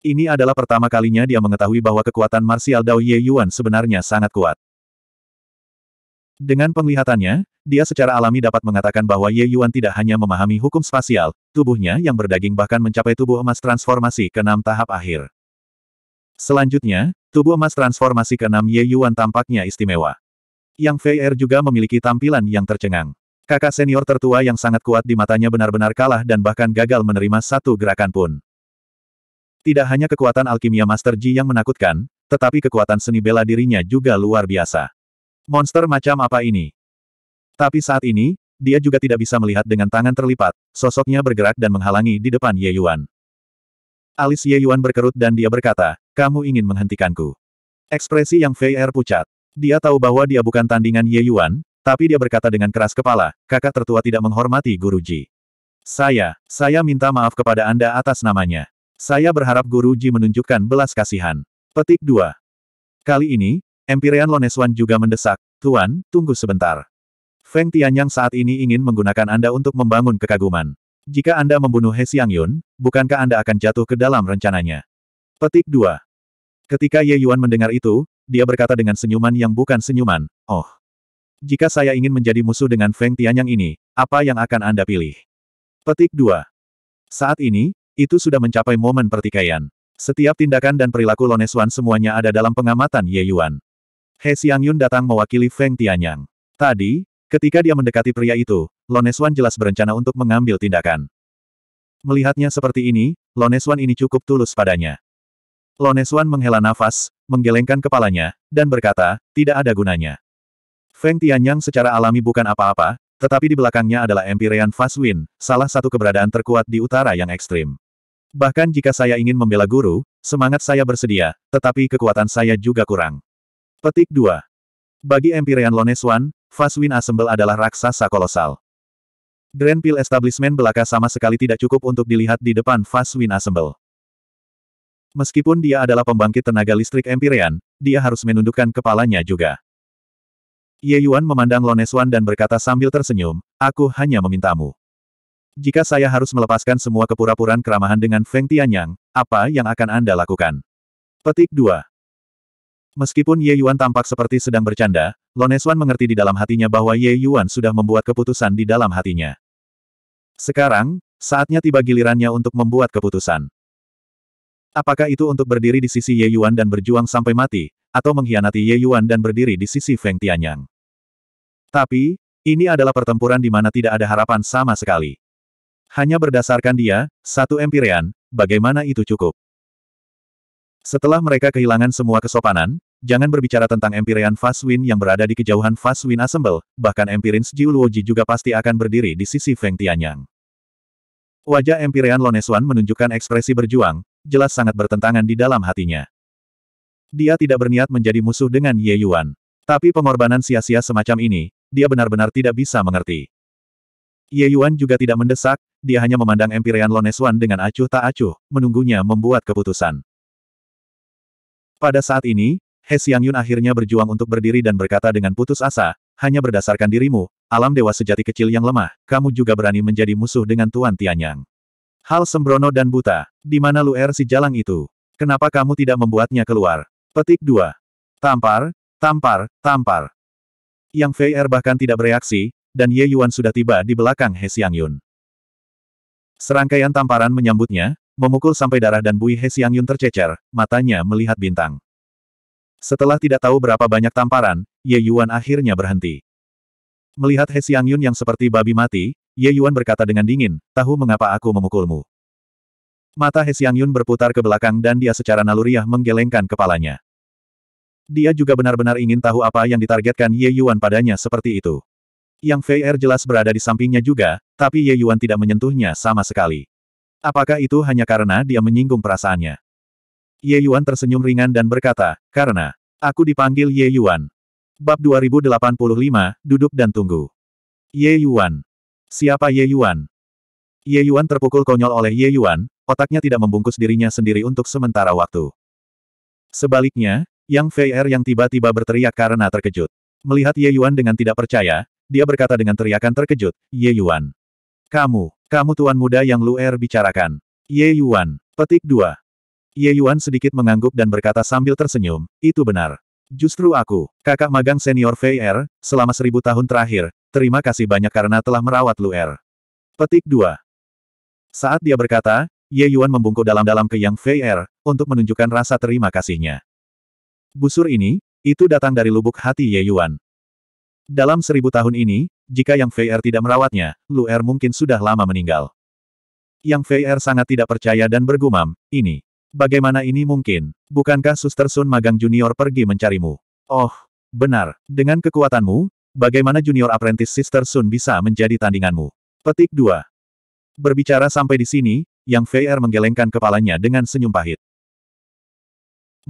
Ini adalah pertama kalinya dia mengetahui bahwa kekuatan marsial Dao Ye Yuan sebenarnya sangat kuat. Dengan penglihatannya, dia secara alami dapat mengatakan bahwa Ye Yuan tidak hanya memahami hukum spasial, tubuhnya yang berdaging bahkan mencapai tubuh emas transformasi ke enam tahap akhir. Selanjutnya, Tubuh emas transformasi ke-6 Ye Yuan tampaknya istimewa. Yang Fei Er juga memiliki tampilan yang tercengang. Kakak senior tertua yang sangat kuat di matanya benar-benar kalah dan bahkan gagal menerima satu gerakan pun. Tidak hanya kekuatan alkimia Master Ji yang menakutkan, tetapi kekuatan seni bela dirinya juga luar biasa. Monster macam apa ini? Tapi saat ini, dia juga tidak bisa melihat dengan tangan terlipat, sosoknya bergerak dan menghalangi di depan Ye Yuan. Alis Ye Yuan berkerut dan dia berkata, kamu ingin menghentikanku. Ekspresi yang Fei Er pucat. Dia tahu bahwa dia bukan tandingan Ye Yuan, tapi dia berkata dengan keras kepala, kakak tertua tidak menghormati Guru Ji. Saya, saya minta maaf kepada Anda atas namanya. Saya berharap Guru Ji menunjukkan belas kasihan. Petik 2. Kali ini, Empyrean Loneswan juga mendesak, Tuan, tunggu sebentar. Feng Tianyang saat ini ingin menggunakan Anda untuk membangun kekaguman. Jika Anda membunuh He Xiangyun, bukankah Anda akan jatuh ke dalam rencananya? Petik 2. Ketika Ye Yuan mendengar itu, dia berkata dengan senyuman yang bukan senyuman, Oh! Jika saya ingin menjadi musuh dengan Feng Tianyang ini, apa yang akan Anda pilih? Petik 2. Saat ini, itu sudah mencapai momen pertikaian. Setiap tindakan dan perilaku Lonesuan semuanya ada dalam pengamatan Ye Yuan. He Yun datang mewakili Feng Tianyang. Tadi, ketika dia mendekati pria itu, Lonesuan jelas berencana untuk mengambil tindakan. Melihatnya seperti ini, Lonesuan ini cukup tulus padanya. Lonesuan menghela nafas, menggelengkan kepalanya, dan berkata, tidak ada gunanya. Feng Tianyang secara alami bukan apa-apa, tetapi di belakangnya adalah Empyrean Fast Wind, salah satu keberadaan terkuat di utara yang ekstrim. Bahkan jika saya ingin membela guru, semangat saya bersedia, tetapi kekuatan saya juga kurang. Petik 2. Bagi Empyrean Lonesuan, Fast Wind Assemble adalah raksasa kolosal. Grand Pill Establishment belaka sama sekali tidak cukup untuk dilihat di depan Fast Wind Assemble. Meskipun dia adalah pembangkit tenaga listrik Empyrean, dia harus menundukkan kepalanya juga. Ye Yuan memandang Loneswan dan berkata sambil tersenyum, aku hanya memintamu. Jika saya harus melepaskan semua kepura-puraan keramahan dengan Feng Tianyang, apa yang akan Anda lakukan? Petik 2. Meskipun Ye Yuan tampak seperti sedang bercanda, Loneswan mengerti di dalam hatinya bahwa Ye Yuan sudah membuat keputusan di dalam hatinya. Sekarang, saatnya tiba gilirannya untuk membuat keputusan. Apakah itu untuk berdiri di sisi Ye Yuan dan berjuang sampai mati, atau mengkhianati Ye Yuan dan berdiri di sisi Feng Tianyang? Tapi, ini adalah pertempuran di mana tidak ada harapan sama sekali. Hanya berdasarkan dia, satu empirean, bagaimana itu cukup? Setelah mereka kehilangan semua kesopanan, jangan berbicara tentang Empyrean Faswin yang berada di kejauhan Faswin Assemble, bahkan Empirins Luoji juga pasti akan berdiri di sisi Feng Tianyang. Wajah Empyrean Lonesuan menunjukkan ekspresi berjuang, jelas sangat bertentangan di dalam hatinya. Dia tidak berniat menjadi musuh dengan Ye Yuan. Tapi pengorbanan sia-sia semacam ini, dia benar-benar tidak bisa mengerti. Ye Yuan juga tidak mendesak, dia hanya memandang Empyrean Loneswan dengan acuh tak acuh, menunggunya membuat keputusan. Pada saat ini, He Xiang Yun akhirnya berjuang untuk berdiri dan berkata dengan putus asa, hanya berdasarkan dirimu, alam dewa sejati kecil yang lemah, kamu juga berani menjadi musuh dengan Tuan Tianyang. Hal sembrono dan buta. Di mana luar si jalang itu? Kenapa kamu tidak membuatnya keluar? Petik 2. Tampar, tampar, tampar. Yang Fei Er bahkan tidak bereaksi, dan Ye Yuan sudah tiba di belakang He Xiang Yun. Serangkaian tamparan menyambutnya, memukul sampai darah dan bui He Xiang Yun tercecer, matanya melihat bintang. Setelah tidak tahu berapa banyak tamparan, Ye Yuan akhirnya berhenti. Melihat He Xiang Yun yang seperti babi mati, Ye Yuan berkata dengan dingin, tahu mengapa aku memukulmu. Mata He Xiang Yun berputar ke belakang dan dia secara naluriah menggelengkan kepalanya. Dia juga benar-benar ingin tahu apa yang ditargetkan Ye Yuan padanya seperti itu. Yang Fei Er jelas berada di sampingnya juga, tapi Ye Yuan tidak menyentuhnya sama sekali. Apakah itu hanya karena dia menyinggung perasaannya? Ye Yuan tersenyum ringan dan berkata, karena aku dipanggil Ye Yuan. Bab 2085, duduk dan tunggu. Ye Yuan. Siapa Ye Yuan? Ye Yuan terpukul konyol oleh Ye Yuan, otaknya tidak membungkus dirinya sendiri untuk sementara waktu. Sebaliknya, Yang Feier yang tiba-tiba berteriak karena terkejut. Melihat Ye Yuan dengan tidak percaya, dia berkata dengan teriakan terkejut, Ye Yuan. Kamu, kamu tuan muda yang Lu Er bicarakan. Ye Yuan, petik dua. Ye Yuan sedikit mengangguk dan berkata sambil tersenyum, itu benar. Justru aku, kakak magang senior VR, er, selama seribu tahun terakhir, terima kasih banyak karena telah merawat Lu Er. Petik 2. Saat dia berkata, Ye Yuan membungkuk dalam-dalam ke Yang VR, er, untuk menunjukkan rasa terima kasihnya. Busur ini, itu datang dari lubuk hati Ye Yuan. Dalam seribu tahun ini, jika Yang VR er tidak merawatnya, Lu Er mungkin sudah lama meninggal. Yang VR sangat tidak percaya dan bergumam, ini. Bagaimana ini mungkin? Bukankah Suster Sun Magang Junior pergi mencarimu? Oh, benar. Dengan kekuatanmu, bagaimana Junior Apprentice Sister Sun bisa menjadi tandinganmu? Petik 2. Berbicara sampai di sini, Yang Feier menggelengkan kepalanya dengan senyum pahit.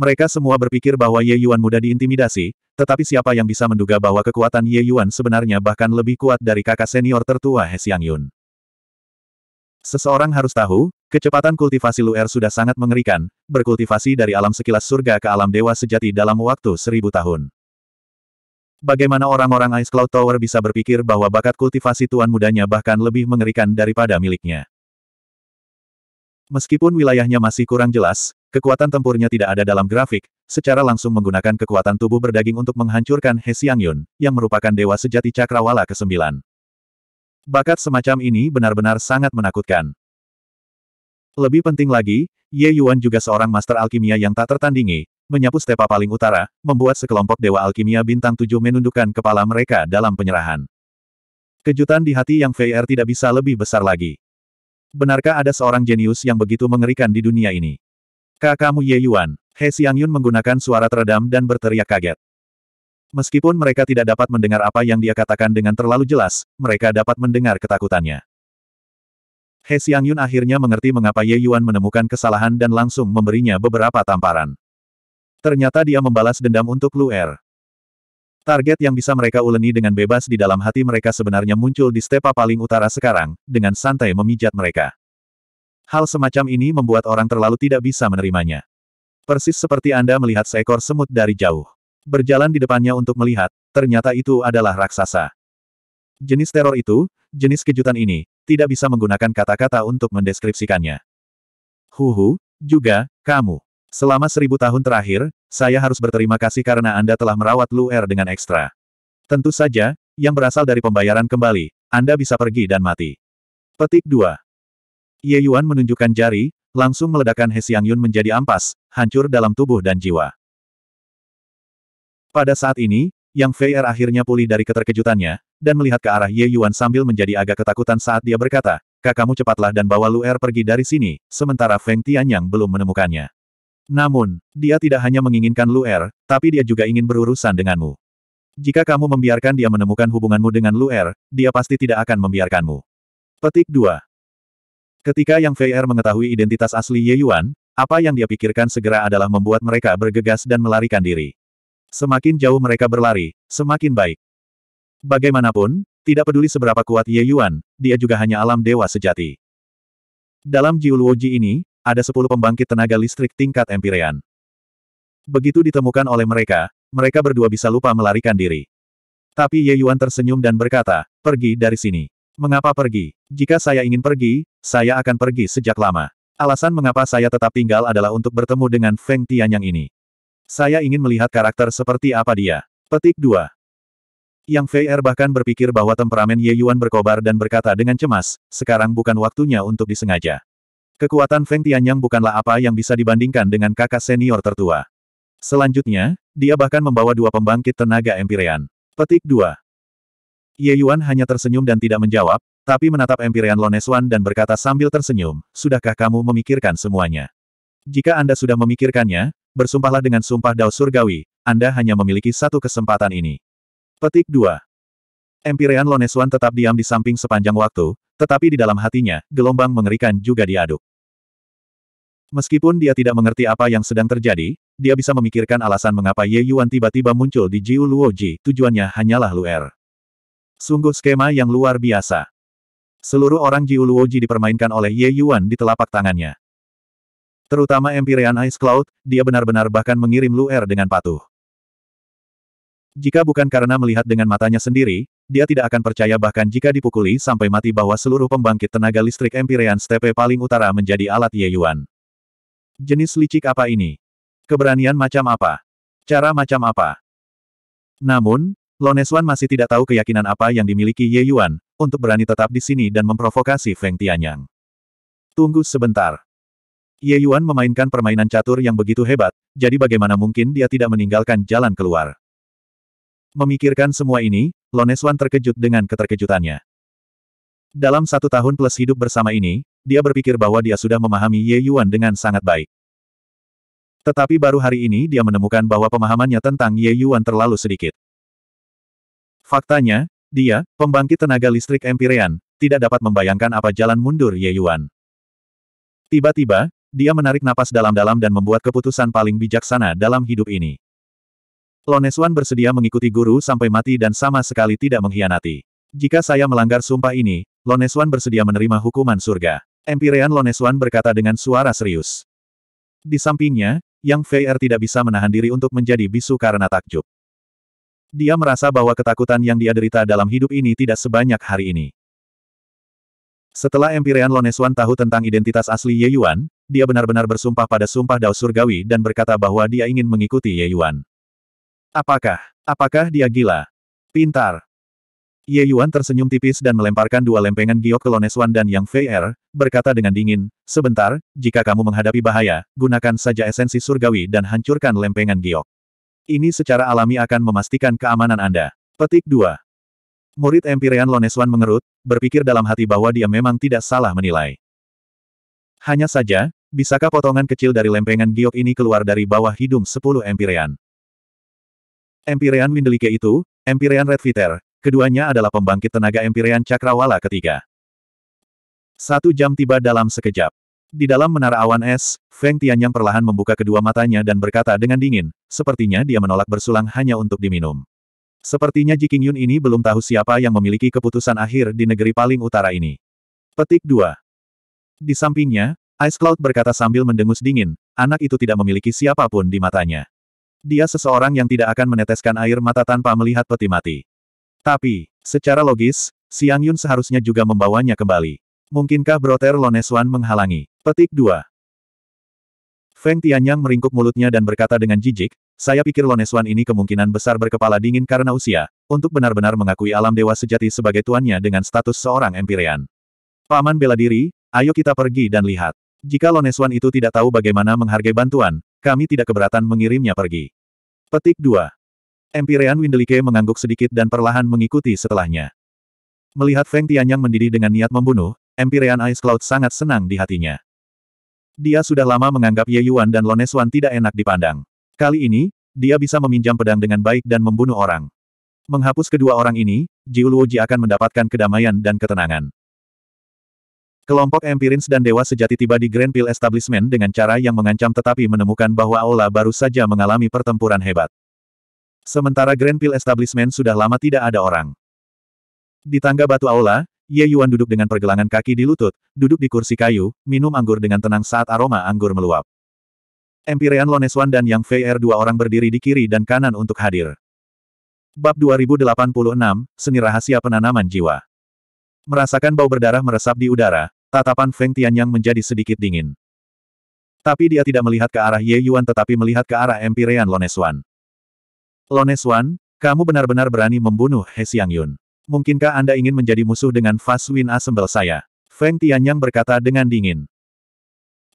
Mereka semua berpikir bahwa Ye Yuan mudah diintimidasi, tetapi siapa yang bisa menduga bahwa kekuatan Ye Yuan sebenarnya bahkan lebih kuat dari kakak senior tertua He Xiang Yun. Seseorang harus tahu, kecepatan kultivasi Luer sudah sangat mengerikan, berkultivasi dari alam sekilas surga ke alam dewa sejati dalam waktu seribu tahun. Bagaimana orang-orang Ice Cloud Tower bisa berpikir bahwa bakat kultivasi tuan mudanya bahkan lebih mengerikan daripada miliknya? Meskipun wilayahnya masih kurang jelas, kekuatan tempurnya tidak ada dalam grafik, secara langsung menggunakan kekuatan tubuh berdaging untuk menghancurkan He Xiangyun, yang merupakan dewa sejati cakrawala ke-9. Bakat semacam ini benar-benar sangat menakutkan. Lebih penting lagi, Ye Yuan juga seorang master alkimia yang tak tertandingi, menyapu stepa paling utara, membuat sekelompok dewa alkimia bintang tujuh menundukkan kepala mereka dalam penyerahan. Kejutan di hati yang VR er tidak bisa lebih besar lagi. Benarkah ada seorang jenius yang begitu mengerikan di dunia ini? Kakakmu Ye Yuan, He Xiangyun menggunakan suara teredam dan berteriak kaget. Meskipun mereka tidak dapat mendengar apa yang dia katakan dengan terlalu jelas, mereka dapat mendengar ketakutannya. He Yun akhirnya mengerti mengapa Ye Yuan menemukan kesalahan dan langsung memberinya beberapa tamparan. Ternyata dia membalas dendam untuk Lu Er. Target yang bisa mereka uleni dengan bebas di dalam hati mereka sebenarnya muncul di stepa paling utara sekarang, dengan santai memijat mereka. Hal semacam ini membuat orang terlalu tidak bisa menerimanya. Persis seperti Anda melihat seekor semut dari jauh berjalan di depannya untuk melihat, ternyata itu adalah raksasa. Jenis teror itu, jenis kejutan ini, tidak bisa menggunakan kata-kata untuk mendeskripsikannya. Huhu, juga, kamu. Selama seribu tahun terakhir, saya harus berterima kasih karena Anda telah merawat Luer dengan ekstra. Tentu saja, yang berasal dari pembayaran kembali, Anda bisa pergi dan mati. Petik 2. Ye Yuan menunjukkan jari, langsung meledakkan He Xiang Yun menjadi ampas, hancur dalam tubuh dan jiwa. Pada saat ini, Yang Feier akhirnya pulih dari keterkejutannya, dan melihat ke arah Ye Yuan sambil menjadi agak ketakutan saat dia berkata, kakakmu cepatlah dan bawa Lu Er pergi dari sini, sementara Feng Tianyang belum menemukannya. Namun, dia tidak hanya menginginkan Lu Er, tapi dia juga ingin berurusan denganmu. Jika kamu membiarkan dia menemukan hubunganmu dengan Lu Er, dia pasti tidak akan membiarkanmu. Petik 2. Ketika Yang Feier mengetahui identitas asli Ye Yuan, apa yang dia pikirkan segera adalah membuat mereka bergegas dan melarikan diri. Semakin jauh mereka berlari, semakin baik. Bagaimanapun, tidak peduli seberapa kuat Ye Yuan, dia juga hanya alam dewa sejati. Dalam Jiuluoji ini, ada sepuluh pembangkit tenaga listrik tingkat empirean. Begitu ditemukan oleh mereka, mereka berdua bisa lupa melarikan diri. Tapi Ye Yuan tersenyum dan berkata, pergi dari sini. Mengapa pergi? Jika saya ingin pergi, saya akan pergi sejak lama. Alasan mengapa saya tetap tinggal adalah untuk bertemu dengan Feng Tianyang ini. Saya ingin melihat karakter seperti apa dia. Petik 2. Yang Fei Er bahkan berpikir bahwa temperamen Ye Yuan berkobar dan berkata dengan cemas, sekarang bukan waktunya untuk disengaja. Kekuatan Feng Tianyang bukanlah apa yang bisa dibandingkan dengan kakak senior tertua. Selanjutnya, dia bahkan membawa dua pembangkit tenaga empirean. Petik 2. Ye Yuan hanya tersenyum dan tidak menjawab, tapi menatap empirean Loneswan dan berkata sambil tersenyum, Sudahkah kamu memikirkan semuanya? Jika Anda sudah memikirkannya, bersumpahlah dengan sumpah Dao Surgawi, Anda hanya memiliki satu kesempatan ini. Petik 2. Empirean Lonesuan tetap diam di samping sepanjang waktu, tetapi di dalam hatinya, gelombang mengerikan juga diaduk. Meskipun dia tidak mengerti apa yang sedang terjadi, dia bisa memikirkan alasan mengapa Ye Yuan tiba-tiba muncul di Jiu Luoji, tujuannya hanyalah Luer. Sungguh skema yang luar biasa. Seluruh orang Jiu Luoji dipermainkan oleh Ye Yuan di telapak tangannya terutama Empyrean Ice Cloud, dia benar-benar bahkan mengirim Luer dengan patuh. Jika bukan karena melihat dengan matanya sendiri, dia tidak akan percaya bahkan jika dipukuli sampai mati bahwa seluruh pembangkit tenaga listrik Empyrean Steppe paling utara menjadi alat Ye Yuan. Jenis licik apa ini? Keberanian macam apa? Cara macam apa? Namun, Loneswan masih tidak tahu keyakinan apa yang dimiliki Ye Yuan, untuk berani tetap di sini dan memprovokasi Feng Tianyang. Tunggu sebentar. Ye Yuan memainkan permainan catur yang begitu hebat, jadi bagaimana mungkin dia tidak meninggalkan jalan keluar. Memikirkan semua ini, Loneswan terkejut dengan keterkejutannya. Dalam satu tahun plus hidup bersama ini, dia berpikir bahwa dia sudah memahami Ye Yuan dengan sangat baik. Tetapi baru hari ini dia menemukan bahwa pemahamannya tentang Ye Yuan terlalu sedikit. Faktanya, dia, pembangkit tenaga listrik Empyrean, tidak dapat membayangkan apa jalan mundur Ye Yuan. Tiba-tiba, dia menarik napas dalam-dalam dan membuat keputusan paling bijaksana dalam hidup ini. Loneswan bersedia mengikuti guru sampai mati dan sama sekali tidak mengkhianati. Jika saya melanggar sumpah ini, Loneswan bersedia menerima hukuman surga. Empirean Loneswan berkata dengan suara serius. Di sampingnya, Yang Fei'er tidak bisa menahan diri untuk menjadi bisu karena takjub. Dia merasa bahwa ketakutan yang dia derita dalam hidup ini tidak sebanyak hari ini. Setelah Empirean Loneswan tahu tentang identitas asli Ye Yuan, dia benar-benar bersumpah pada sumpah dao surgawi dan berkata bahwa dia ingin mengikuti Ye Yuan. Apakah, apakah dia gila? Pintar. Ye Yuan tersenyum tipis dan melemparkan dua lempengan giok ke Loneswan dan Yang Fei Er, berkata dengan dingin, Sebentar, jika kamu menghadapi bahaya, gunakan saja esensi surgawi dan hancurkan lempengan giok. Ini secara alami akan memastikan keamanan Anda. Petik 2. Murid Empirean Loneswan mengerut, berpikir dalam hati bahwa dia memang tidak salah menilai. Hanya saja, Bisakah potongan kecil dari lempengan giok ini keluar dari bawah hidung sepuluh empirean? Empirean Windelike itu, Empirean Redviter, keduanya adalah pembangkit tenaga Empirean Cakrawala ketiga. Satu jam tiba dalam sekejap. Di dalam menara awan es, Feng Tianyang perlahan membuka kedua matanya dan berkata dengan dingin, sepertinya dia menolak bersulang hanya untuk diminum. Sepertinya Ji Qingyun ini belum tahu siapa yang memiliki keputusan akhir di negeri paling utara ini. Petik 2. Di sampingnya, Ice Cloud berkata sambil mendengus dingin, anak itu tidak memiliki siapapun di matanya. Dia seseorang yang tidak akan meneteskan air mata tanpa melihat peti mati. Tapi, secara logis, Siang Yun seharusnya juga membawanya kembali. Mungkinkah Broter Loneswan menghalangi? Petik 2. Feng Tianyang meringkuk mulutnya dan berkata dengan jijik, saya pikir Loneswan ini kemungkinan besar berkepala dingin karena usia, untuk benar-benar mengakui alam dewa sejati sebagai tuannya dengan status seorang empirean. Paman bela diri, ayo kita pergi dan lihat. Jika Loneswan itu tidak tahu bagaimana menghargai bantuan, kami tidak keberatan mengirimnya pergi. Petik 2. Empirean Windelike mengangguk sedikit dan perlahan mengikuti setelahnya. Melihat Feng Tianyang mendidih dengan niat membunuh, Empirean Ice Cloud sangat senang di hatinya. Dia sudah lama menganggap Ye Yuan dan Loneswan tidak enak dipandang. Kali ini, dia bisa meminjam pedang dengan baik dan membunuh orang. Menghapus kedua orang ini, Jiuluoji akan mendapatkan kedamaian dan ketenangan. Kelompok Empirins dan Dewa Sejati tiba di Grand Pill Establishment dengan cara yang mengancam tetapi menemukan bahwa Aula baru saja mengalami pertempuran hebat. Sementara Grand Pill Establishment sudah lama tidak ada orang. Di tangga batu Aula, Ye Yuan duduk dengan pergelangan kaki di lutut, duduk di kursi kayu, minum anggur dengan tenang saat aroma anggur meluap. Empyrean Loneswan dan Yang VR dua orang berdiri di kiri dan kanan untuk hadir. Bab 2086, Seni Rahasia Penanaman Jiwa Merasakan bau berdarah meresap di udara, tatapan Feng Tianyang menjadi sedikit dingin. Tapi dia tidak melihat ke arah Ye Yuan tetapi melihat ke arah Empyrean Loneswan. Loneswan, kamu benar-benar berani membunuh He Xiang Yun. Mungkinkah Anda ingin menjadi musuh dengan Fast Win Assemble saya? Feng Tianyang berkata dengan dingin.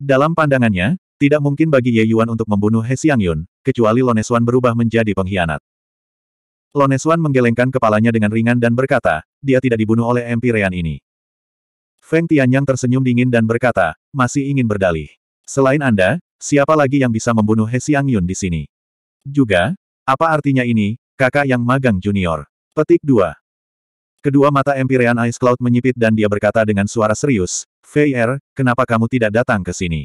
Dalam pandangannya, tidak mungkin bagi Ye Yuan untuk membunuh He Xiang Yun, kecuali Loneswan berubah menjadi pengkhianat. Loneswan menggelengkan kepalanya dengan ringan dan berkata, dia tidak dibunuh oleh empirean ini. Feng Tianyang tersenyum dingin dan berkata, masih ingin berdalih. Selain Anda, siapa lagi yang bisa membunuh He Xiang Yun di sini? Juga, apa artinya ini, kakak yang magang junior? Petik 2. Kedua mata empirean Ice Cloud menyipit dan dia berkata dengan suara serius, Er, kenapa kamu tidak datang ke sini?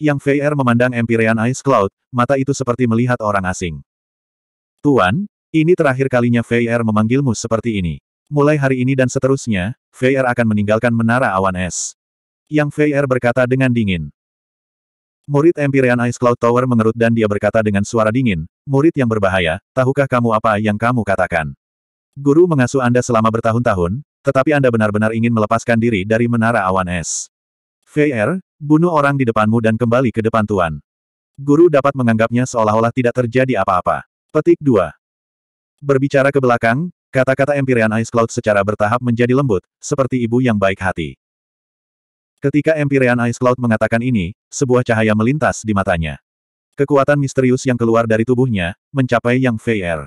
Yang Er memandang empirean Ice Cloud, mata itu seperti melihat orang asing. Tuan, ini terakhir kalinya VR er memanggilmu seperti ini. Mulai hari ini dan seterusnya, VR er akan meninggalkan menara awan es. Yang VR er berkata dengan dingin. Murid Empyrean Ice Cloud Tower mengerut dan dia berkata dengan suara dingin, Murid yang berbahaya, tahukah kamu apa yang kamu katakan? Guru mengasuh Anda selama bertahun-tahun, tetapi Anda benar-benar ingin melepaskan diri dari menara awan es. VR, bunuh orang di depanmu dan kembali ke depan Tuan. Guru dapat menganggapnya seolah-olah tidak terjadi apa-apa. Petik 2. Berbicara ke belakang, kata-kata Empyrean Ice Cloud secara bertahap menjadi lembut, seperti ibu yang baik hati. Ketika Empyrean Ice Cloud mengatakan ini, sebuah cahaya melintas di matanya. Kekuatan misterius yang keluar dari tubuhnya, mencapai yang VR. Er.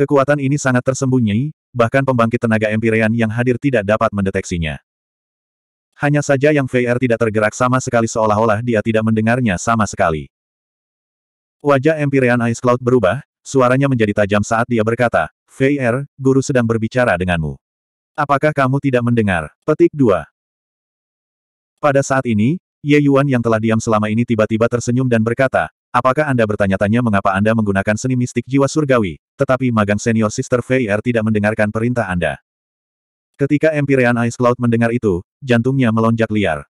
Kekuatan ini sangat tersembunyi, bahkan pembangkit tenaga Empyrean yang hadir tidak dapat mendeteksinya. Hanya saja yang VR er tidak tergerak sama sekali seolah-olah dia tidak mendengarnya sama sekali. Wajah Empyrean Ice Cloud berubah, Suaranya menjadi tajam saat dia berkata, Fei Er, guru sedang berbicara denganmu. Apakah kamu tidak mendengar? Petik 2. Pada saat ini, Ye Yuan yang telah diam selama ini tiba-tiba tersenyum dan berkata, apakah Anda bertanya-tanya mengapa Anda menggunakan seni mistik jiwa surgawi, tetapi magang senior Sister Fei Er tidak mendengarkan perintah Anda. Ketika Empyrean Ice Cloud mendengar itu, jantungnya melonjak liar.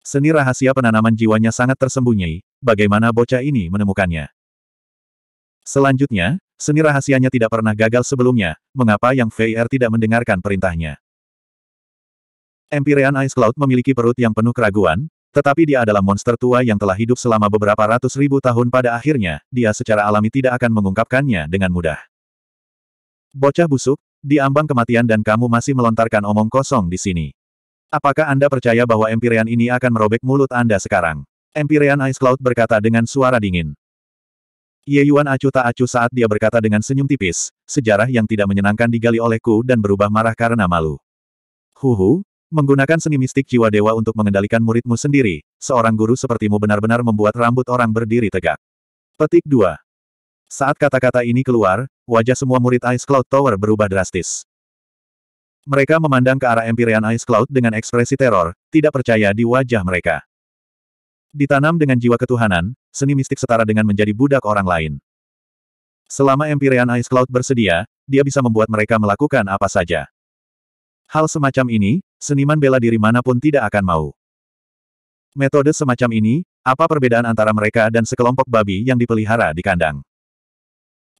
Seni rahasia penanaman jiwanya sangat tersembunyi, bagaimana bocah ini menemukannya. Selanjutnya, seni rahasianya tidak pernah gagal sebelumnya, mengapa Yang VR er tidak mendengarkan perintahnya? Empyrean Ice Cloud memiliki perut yang penuh keraguan, tetapi dia adalah monster tua yang telah hidup selama beberapa ratus ribu tahun pada akhirnya, dia secara alami tidak akan mengungkapkannya dengan mudah. Bocah busuk, diambang kematian dan kamu masih melontarkan omong kosong di sini. Apakah Anda percaya bahwa Empyrean ini akan merobek mulut Anda sekarang? Empyrean Ice Cloud berkata dengan suara dingin. Ye Yuan acuh tak acuh saat dia berkata dengan senyum tipis, sejarah yang tidak menyenangkan digali olehku dan berubah marah karena malu. Huhu, menggunakan seni mistik jiwa dewa untuk mengendalikan muridmu sendiri, seorang guru sepertimu benar-benar membuat rambut orang berdiri tegak. Petik 2. Saat kata-kata ini keluar, wajah semua murid Ice Cloud Tower berubah drastis. Mereka memandang ke arah Empyrean Ice Cloud dengan ekspresi teror, tidak percaya di wajah mereka. Ditanam dengan jiwa ketuhanan, seni mistik setara dengan menjadi budak orang lain. Selama Empyrean Ice Cloud bersedia, dia bisa membuat mereka melakukan apa saja. Hal semacam ini, seniman bela diri manapun tidak akan mau. Metode semacam ini, apa perbedaan antara mereka dan sekelompok babi yang dipelihara di kandang?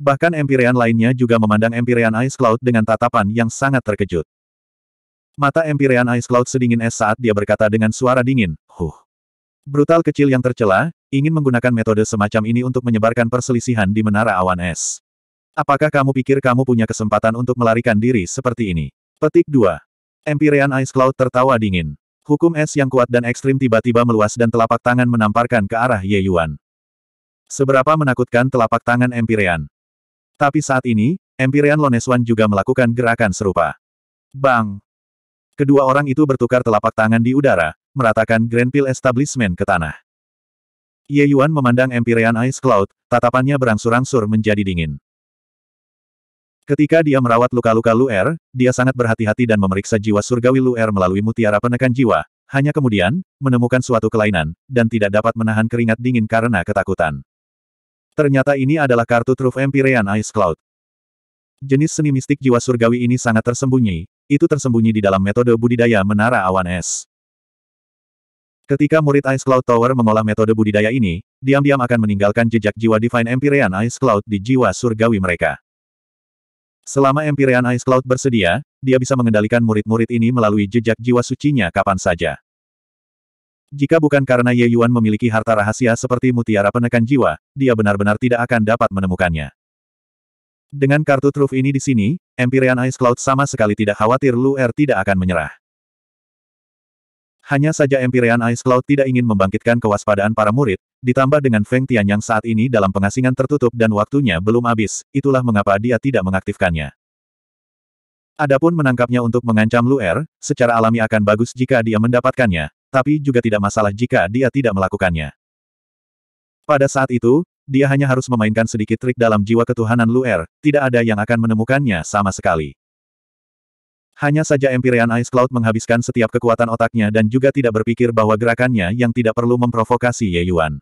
Bahkan Empyrean lainnya juga memandang Empyrean Ice Cloud dengan tatapan yang sangat terkejut. Mata Empyrean Ice Cloud sedingin es saat dia berkata dengan suara dingin, Huh! Brutal kecil yang tercela, ingin menggunakan metode semacam ini untuk menyebarkan perselisihan di menara awan es. Apakah kamu pikir kamu punya kesempatan untuk melarikan diri seperti ini? Petik 2. Empyrean Ice Cloud tertawa dingin. Hukum es yang kuat dan ekstrim tiba-tiba meluas dan telapak tangan menamparkan ke arah Ye Yuan. Seberapa menakutkan telapak tangan Empyrean. Tapi saat ini, Empyrean Loneswan juga melakukan gerakan serupa. Bang! Kedua orang itu bertukar telapak tangan di udara, meratakan Grand Pill Establishment ke tanah. Ye Yuan memandang Empyrean Ice Cloud, tatapannya berangsur-angsur menjadi dingin. Ketika dia merawat luka-luka Lu Er, dia sangat berhati-hati dan memeriksa jiwa surgawi Lu Er melalui mutiara penekan jiwa, hanya kemudian, menemukan suatu kelainan, dan tidak dapat menahan keringat dingin karena ketakutan. Ternyata ini adalah kartu truf Empyrean Ice Cloud. Jenis seni mistik jiwa surgawi ini sangat tersembunyi, itu tersembunyi di dalam metode budidaya menara awan es. Ketika murid Ice Cloud Tower mengolah metode budidaya ini, diam-diam akan meninggalkan jejak jiwa Divine Empyrean Ice Cloud di jiwa surgawi mereka. Selama Empyrean Ice Cloud bersedia, dia bisa mengendalikan murid-murid ini melalui jejak jiwa sucinya kapan saja. Jika bukan karena Ye Yuan memiliki harta rahasia seperti mutiara penekan jiwa, dia benar-benar tidak akan dapat menemukannya. Dengan kartu truf ini di sini, Empyrean Ice Cloud sama sekali tidak khawatir Lu Er tidak akan menyerah. Hanya saja Empyrean Ice Cloud tidak ingin membangkitkan kewaspadaan para murid, ditambah dengan Feng Tian yang saat ini dalam pengasingan tertutup dan waktunya belum habis, itulah mengapa dia tidak mengaktifkannya. Adapun menangkapnya untuk mengancam Luer, secara alami akan bagus jika dia mendapatkannya, tapi juga tidak masalah jika dia tidak melakukannya. Pada saat itu, dia hanya harus memainkan sedikit trik dalam jiwa ketuhanan Luer, tidak ada yang akan menemukannya sama sekali. Hanya saja Empyrean Ice Cloud menghabiskan setiap kekuatan otaknya dan juga tidak berpikir bahwa gerakannya yang tidak perlu memprovokasi Ye Yuan.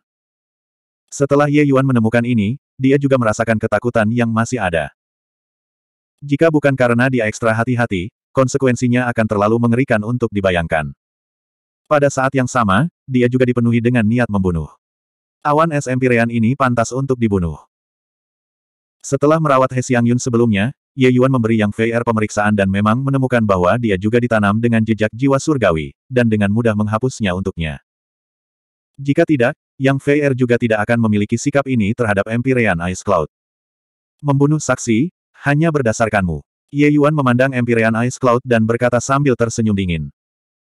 Setelah Ye Yuan menemukan ini, dia juga merasakan ketakutan yang masih ada. Jika bukan karena dia ekstra hati-hati, konsekuensinya akan terlalu mengerikan untuk dibayangkan. Pada saat yang sama, dia juga dipenuhi dengan niat membunuh. Awan es Empyrean ini pantas untuk dibunuh. Setelah merawat He Xiangyun Yun sebelumnya, Ye Yuan memberi Yang Fei er pemeriksaan dan memang menemukan bahwa dia juga ditanam dengan jejak jiwa surgawi, dan dengan mudah menghapusnya untuknya. Jika tidak, Yang Fei er juga tidak akan memiliki sikap ini terhadap Empyrean Ice Cloud. Membunuh saksi, hanya berdasarkanmu. Ye Yuan memandang Empyrean Ice Cloud dan berkata sambil tersenyum dingin.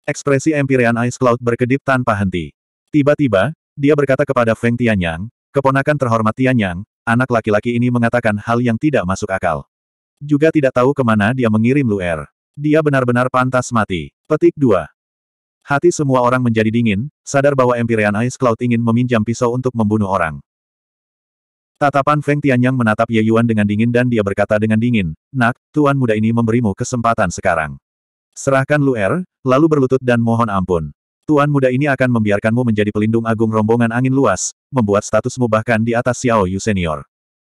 Ekspresi Empyrean Ice Cloud berkedip tanpa henti. Tiba-tiba, dia berkata kepada Feng Tianyang, keponakan terhormat Tianyang, anak laki-laki ini mengatakan hal yang tidak masuk akal. Juga tidak tahu kemana dia mengirim Luer. Dia benar-benar pantas mati. Petik 2. Hati semua orang menjadi dingin, sadar bahwa Empyrean Ice Cloud ingin meminjam pisau untuk membunuh orang. Tatapan Feng Tianyang menatap Ye Yuan dengan dingin dan dia berkata dengan dingin, Nak, tuan muda ini memberimu kesempatan sekarang. Serahkan Luer, lalu berlutut dan mohon ampun. Tuan muda ini akan membiarkanmu menjadi pelindung agung rombongan angin luas, membuat statusmu bahkan di atas Xiao Yu Senior.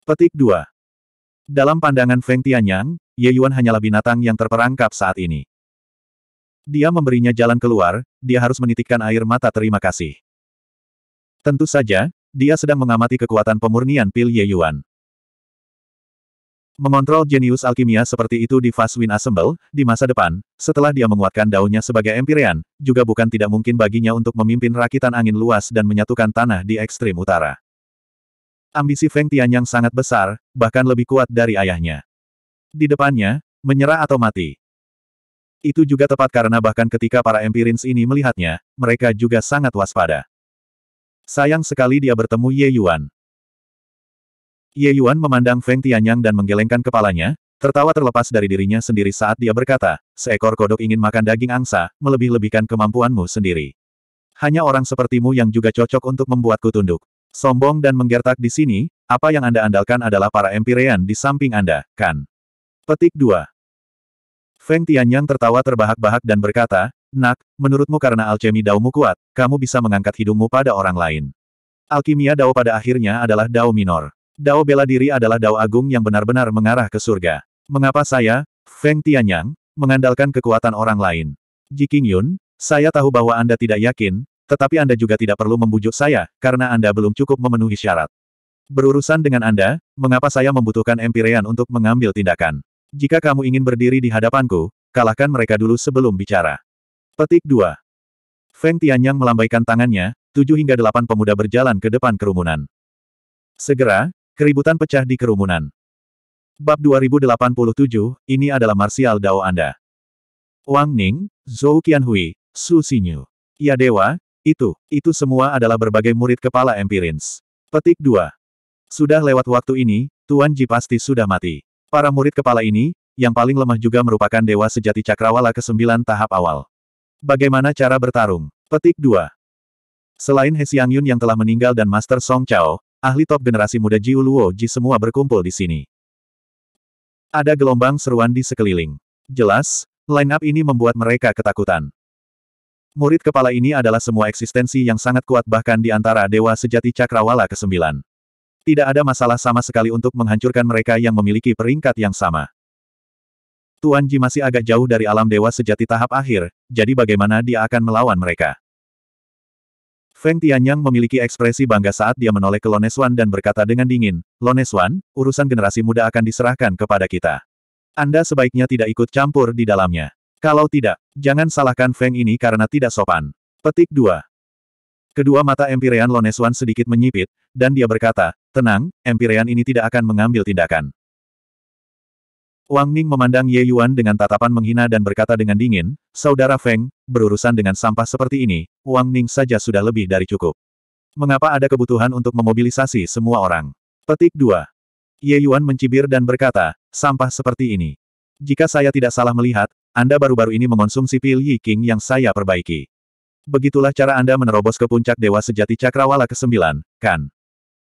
Petik 2. Dalam pandangan Feng Tianyang, Ye Yuan hanyalah binatang yang terperangkap saat ini. Dia memberinya jalan keluar, dia harus menitikkan air mata terima kasih. Tentu saja, dia sedang mengamati kekuatan pemurnian pil Ye Yuan. Mengontrol jenius alkimia seperti itu di Fast Win Assemble, di masa depan, setelah dia menguatkan daunnya sebagai Empyrean, juga bukan tidak mungkin baginya untuk memimpin rakitan angin luas dan menyatukan tanah di ekstrim utara. Ambisi Feng Tianyang sangat besar, bahkan lebih kuat dari ayahnya. Di depannya, menyerah atau mati. Itu juga tepat karena bahkan ketika para empirins ini melihatnya, mereka juga sangat waspada. Sayang sekali dia bertemu Ye Yuan. Ye Yuan memandang Feng Tianyang dan menggelengkan kepalanya, tertawa terlepas dari dirinya sendiri saat dia berkata, seekor kodok ingin makan daging angsa, melebih-lebihkan kemampuanmu sendiri. Hanya orang sepertimu yang juga cocok untuk membuatku tunduk. Sombong dan menggertak di sini, apa yang Anda andalkan adalah para empirean di samping Anda, kan? Petik 2. Feng Tianyang tertawa terbahak-bahak dan berkata, Nak, menurutmu karena alkemi daumu kuat, kamu bisa mengangkat hidungmu pada orang lain. Alkimia dao pada akhirnya adalah dao minor. Dao bela diri adalah dao agung yang benar-benar mengarah ke surga. Mengapa saya, Feng Tianyang, mengandalkan kekuatan orang lain? Ji Qingyun, saya tahu bahwa Anda tidak yakin, tetapi Anda juga tidak perlu membujuk saya, karena Anda belum cukup memenuhi syarat. Berurusan dengan Anda, mengapa saya membutuhkan Empirean untuk mengambil tindakan? Jika kamu ingin berdiri di hadapanku, kalahkan mereka dulu sebelum bicara. Petik 2. Feng Tianyang melambaikan tangannya, tujuh hingga delapan pemuda berjalan ke depan kerumunan. Segera, keributan pecah di kerumunan. Bab 2087, ini adalah martial dao Anda. Wang Ning, Zhou Qianhui, Su Xinyu. Ya Dewa, itu, itu semua adalah berbagai murid kepala Empirins. Petik 2. Sudah lewat waktu ini, Tuan Ji pasti sudah mati. Para murid kepala ini, yang paling lemah juga merupakan dewa sejati cakrawala ke-9 tahap awal. Bagaimana cara bertarung? Petik 2. Selain He Xiang Yun yang telah meninggal dan Master Song Chao, ahli top generasi muda Ji Uluo Ji semua berkumpul di sini. Ada gelombang seruan di sekeliling. Jelas, line-up ini membuat mereka ketakutan. Murid kepala ini adalah semua eksistensi yang sangat kuat bahkan di antara Dewa Sejati Cakrawala ke-9. Tidak ada masalah sama sekali untuk menghancurkan mereka yang memiliki peringkat yang sama. Tuan Ji masih agak jauh dari alam Dewa Sejati tahap akhir, jadi bagaimana dia akan melawan mereka? Feng Tianyang memiliki ekspresi bangga saat dia menoleh ke Loneswan dan berkata dengan dingin, Loneswan, urusan generasi muda akan diserahkan kepada kita. Anda sebaiknya tidak ikut campur di dalamnya. Kalau tidak, jangan salahkan Feng ini karena tidak sopan. Petik 2. Kedua mata Empirean Loneswan sedikit menyipit, dan dia berkata, tenang, Empirean ini tidak akan mengambil tindakan. Wang Ning memandang Ye Yuan dengan tatapan menghina dan berkata dengan dingin, Saudara Feng, berurusan dengan sampah seperti ini, Wang Ning saja sudah lebih dari cukup. Mengapa ada kebutuhan untuk memobilisasi semua orang? Petik 2. Ye Yuan mencibir dan berkata, sampah seperti ini. Jika saya tidak salah melihat, anda baru-baru ini mengonsumsi pil Yi King yang saya perbaiki. Begitulah cara Anda menerobos ke puncak Dewa Sejati Cakrawala ke-9, kan?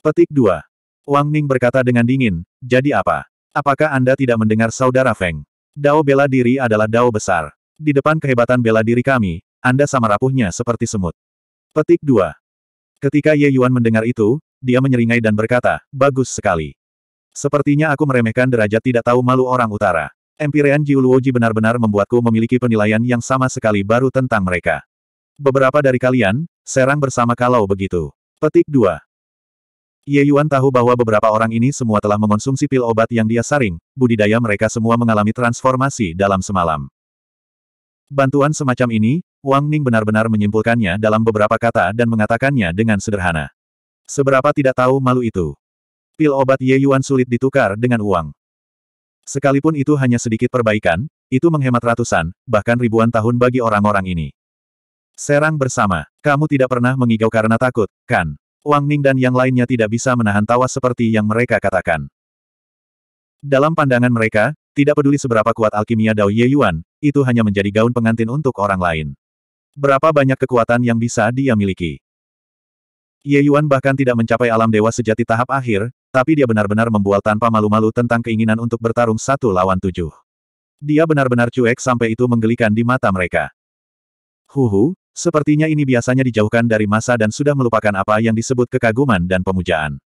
Petik 2. Wang Ning berkata dengan dingin, jadi apa? Apakah Anda tidak mendengar saudara Feng? Dao bela diri adalah dao besar. Di depan kehebatan bela diri kami, Anda sama rapuhnya seperti semut. Petik 2. Ketika Ye Yuan mendengar itu, dia menyeringai dan berkata, bagus sekali. Sepertinya aku meremehkan derajat tidak tahu malu orang utara. Empirean Jiuluoji benar-benar membuatku memiliki penilaian yang sama sekali baru tentang mereka. Beberapa dari kalian, serang bersama kalau begitu. Petik 2. Ye Yuan tahu bahwa beberapa orang ini semua telah mengonsumsi pil obat yang dia saring, budidaya mereka semua mengalami transformasi dalam semalam. Bantuan semacam ini, Wang Ning benar-benar menyimpulkannya dalam beberapa kata dan mengatakannya dengan sederhana. Seberapa tidak tahu malu itu. Pil obat Ye Yuan sulit ditukar dengan uang. Sekalipun itu hanya sedikit perbaikan, itu menghemat ratusan, bahkan ribuan tahun bagi orang-orang ini. Serang bersama. Kamu tidak pernah mengigau karena takut, kan? Wang Ning dan yang lainnya tidak bisa menahan tawa seperti yang mereka katakan. Dalam pandangan mereka, tidak peduli seberapa kuat alkimia Dao Ye Yuan, itu hanya menjadi gaun pengantin untuk orang lain. Berapa banyak kekuatan yang bisa dia miliki? Ye Yuan bahkan tidak mencapai alam dewa sejati tahap akhir, tapi dia benar-benar membual tanpa malu-malu tentang keinginan untuk bertarung satu lawan tujuh. Dia benar-benar cuek sampai itu menggelikan di mata mereka. Huhu, sepertinya ini biasanya dijauhkan dari masa dan sudah melupakan apa yang disebut kekaguman dan pemujaan.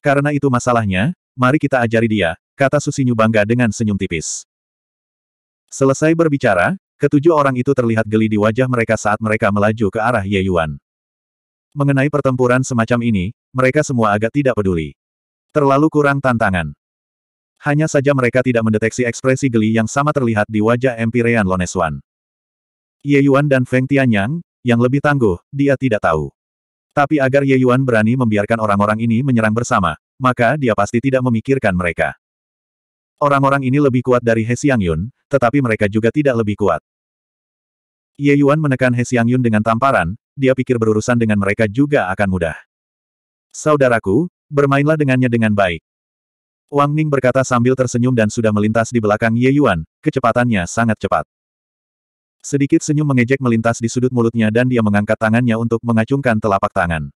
Karena itu masalahnya, mari kita ajari dia, kata Susinyu bangga dengan senyum tipis. Selesai berbicara, ketujuh orang itu terlihat geli di wajah mereka saat mereka melaju ke arah Ye Yuan. Mengenai pertempuran semacam ini, mereka semua agak tidak peduli. Terlalu kurang tantangan. Hanya saja mereka tidak mendeteksi ekspresi geli yang sama terlihat di wajah Empirean Loneswan. Ye Yuan dan Feng Tianyang, yang lebih tangguh, dia tidak tahu. Tapi agar Ye Yuan berani membiarkan orang-orang ini menyerang bersama, maka dia pasti tidak memikirkan mereka. Orang-orang ini lebih kuat dari He Xiang Yun, tetapi mereka juga tidak lebih kuat. Ye Yuan menekan He Xiang Yun dengan tamparan, dia pikir berurusan dengan mereka juga akan mudah. Saudaraku, bermainlah dengannya dengan baik. Wang Ning berkata sambil tersenyum dan sudah melintas di belakang Ye Yuan, kecepatannya sangat cepat. Sedikit senyum mengejek melintas di sudut mulutnya dan dia mengangkat tangannya untuk mengacungkan telapak tangan.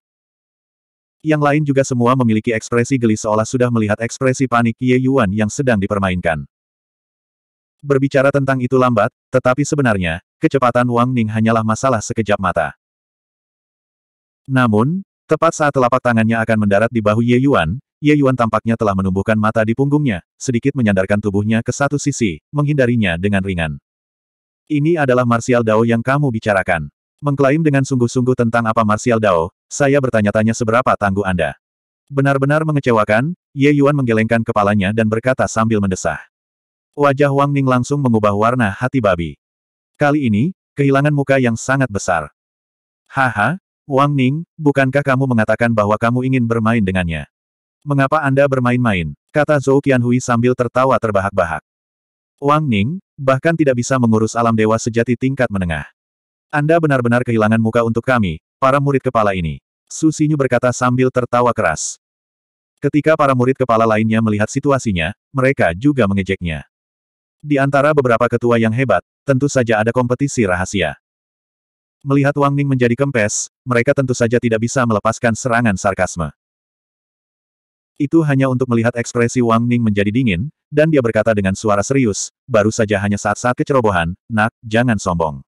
Yang lain juga semua memiliki ekspresi geli seolah sudah melihat ekspresi panik Ye Yuan yang sedang dipermainkan. Berbicara tentang itu lambat, tetapi sebenarnya, kecepatan Wang Ning hanyalah masalah sekejap mata. Namun, Tepat saat telapak tangannya akan mendarat di bahu Ye Yuan, Ye Yuan tampaknya telah menumbuhkan mata di punggungnya, sedikit menyandarkan tubuhnya ke satu sisi, menghindarinya dengan ringan. Ini adalah Martial Dao yang kamu bicarakan. Mengklaim dengan sungguh-sungguh tentang apa Martial Dao, saya bertanya-tanya seberapa tangguh Anda. Benar-benar mengecewakan, Ye Yuan menggelengkan kepalanya dan berkata sambil mendesah. Wajah Wang Ning langsung mengubah warna hati babi. Kali ini, kehilangan muka yang sangat besar. Haha, Wang Ning, bukankah kamu mengatakan bahwa kamu ingin bermain dengannya? Mengapa Anda bermain-main? Kata Zhou Qianhui sambil tertawa terbahak-bahak. Wang Ning, bahkan tidak bisa mengurus alam dewa sejati tingkat menengah. Anda benar-benar kehilangan muka untuk kami, para murid kepala ini. Su Susinyu berkata sambil tertawa keras. Ketika para murid kepala lainnya melihat situasinya, mereka juga mengejeknya. Di antara beberapa ketua yang hebat, tentu saja ada kompetisi rahasia. Melihat Wang Ning menjadi kempes, mereka tentu saja tidak bisa melepaskan serangan sarkasme. Itu hanya untuk melihat ekspresi Wang Ning menjadi dingin, dan dia berkata dengan suara serius, baru saja hanya saat-saat kecerobohan, nak, jangan sombong.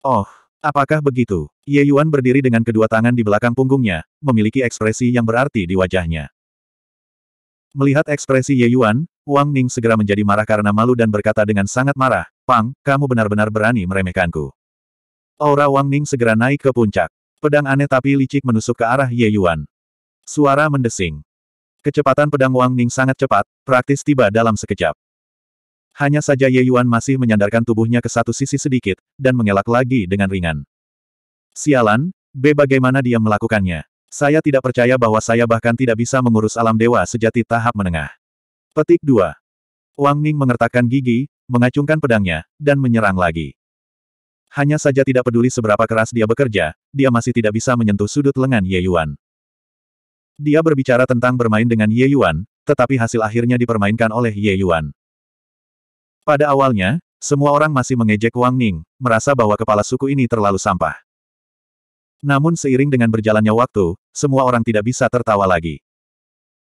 Oh, apakah begitu? Ye Yuan berdiri dengan kedua tangan di belakang punggungnya, memiliki ekspresi yang berarti di wajahnya. Melihat ekspresi Ye Yuan, Wang Ning segera menjadi marah karena malu dan berkata dengan sangat marah, Pang, kamu benar-benar berani meremehkanku. Aura Wang Ning segera naik ke puncak. Pedang aneh tapi licik menusuk ke arah Ye Yuan. Suara mendesing. Kecepatan pedang Wang Ning sangat cepat, praktis tiba dalam sekejap. Hanya saja Ye Yuan masih menyandarkan tubuhnya ke satu sisi sedikit, dan mengelak lagi dengan ringan. Sialan, B bagaimana dia melakukannya? Saya tidak percaya bahwa saya bahkan tidak bisa mengurus alam dewa sejati tahap menengah. Petik 2. Wang Ning mengertakkan gigi, mengacungkan pedangnya, dan menyerang lagi. Hanya saja tidak peduli seberapa keras dia bekerja, dia masih tidak bisa menyentuh sudut lengan Ye Yuan. Dia berbicara tentang bermain dengan Ye Yuan, tetapi hasil akhirnya dipermainkan oleh Ye Yuan. Pada awalnya, semua orang masih mengejek Wang Ning, merasa bahwa kepala suku ini terlalu sampah. Namun seiring dengan berjalannya waktu, semua orang tidak bisa tertawa lagi.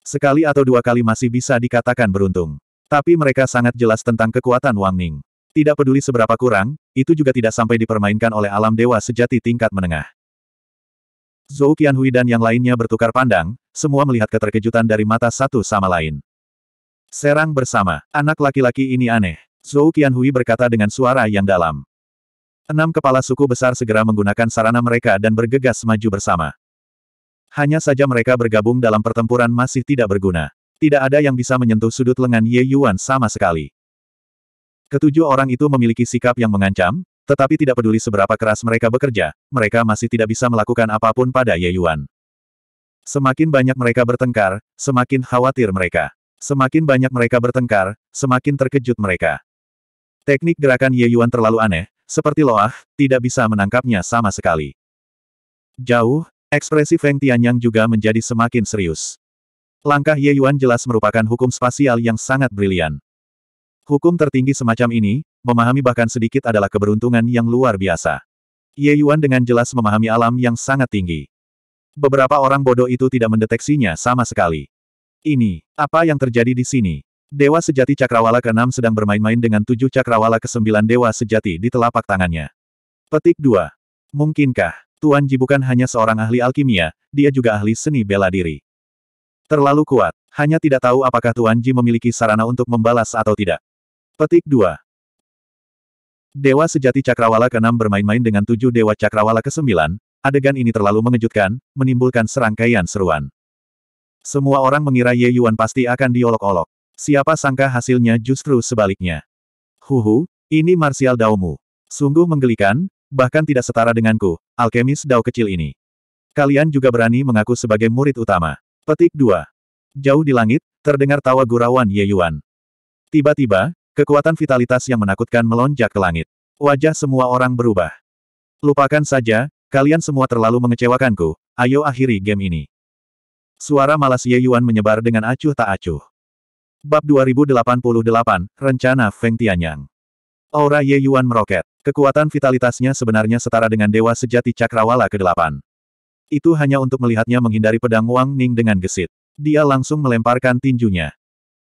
Sekali atau dua kali masih bisa dikatakan beruntung. Tapi mereka sangat jelas tentang kekuatan Wang Ning. Tidak peduli seberapa kurang, itu juga tidak sampai dipermainkan oleh alam dewa sejati tingkat menengah. Zhou Qianhui dan yang lainnya bertukar pandang, semua melihat keterkejutan dari mata satu sama lain. Serang bersama, anak laki-laki ini aneh. Zhou Qianhui berkata dengan suara yang dalam. Enam kepala suku besar segera menggunakan sarana mereka dan bergegas maju bersama. Hanya saja mereka bergabung dalam pertempuran masih tidak berguna. Tidak ada yang bisa menyentuh sudut lengan Ye Yuan sama sekali. Ketujuh orang itu memiliki sikap yang mengancam, tetapi tidak peduli seberapa keras mereka bekerja, mereka masih tidak bisa melakukan apapun pada Ye Yuan. Semakin banyak mereka bertengkar, semakin khawatir mereka. Semakin banyak mereka bertengkar, semakin terkejut mereka. Teknik gerakan Ye Yuan terlalu aneh, seperti loah, tidak bisa menangkapnya sama sekali. Jauh, ekspresi Feng Tianyang juga menjadi semakin serius. Langkah Ye Yuan jelas merupakan hukum spasial yang sangat brilian. Hukum tertinggi semacam ini, memahami bahkan sedikit adalah keberuntungan yang luar biasa. Ye Yuan dengan jelas memahami alam yang sangat tinggi. Beberapa orang bodoh itu tidak mendeteksinya sama sekali. Ini, apa yang terjadi di sini? Dewa sejati cakrawala ke-6 sedang bermain-main dengan tujuh cakrawala ke-9 dewa sejati di telapak tangannya. Petik 2. Mungkinkah, Tuan Ji bukan hanya seorang ahli alkimia, dia juga ahli seni bela diri. Terlalu kuat, hanya tidak tahu apakah Tuan Ji memiliki sarana untuk membalas atau tidak. Petik 2. Dewa sejati Cakrawala ke-6 bermain-main dengan tujuh Dewa Cakrawala ke-9, adegan ini terlalu mengejutkan, menimbulkan serangkaian seruan. Semua orang mengira Ye Yuan pasti akan diolok-olok. Siapa sangka hasilnya justru sebaliknya. Huhu, ini martial daumu. Sungguh menggelikan, bahkan tidak setara denganku, alkemis dao kecil ini. Kalian juga berani mengaku sebagai murid utama. Petik 2. Jauh di langit, terdengar tawa gurauan Ye Yuan. Tiba-tiba, Kekuatan vitalitas yang menakutkan melonjak ke langit. Wajah semua orang berubah. Lupakan saja, kalian semua terlalu mengecewakanku, ayo akhiri game ini. Suara Malas Ye Yuan menyebar dengan acuh tak acuh. Bab 2088, Rencana Feng Tianyang. Aura Ye Yuan meroket. Kekuatan vitalitasnya sebenarnya setara dengan Dewa Sejati Cakrawala ke-8. Itu hanya untuk melihatnya menghindari pedang Wang Ning dengan gesit. Dia langsung melemparkan tinjunya.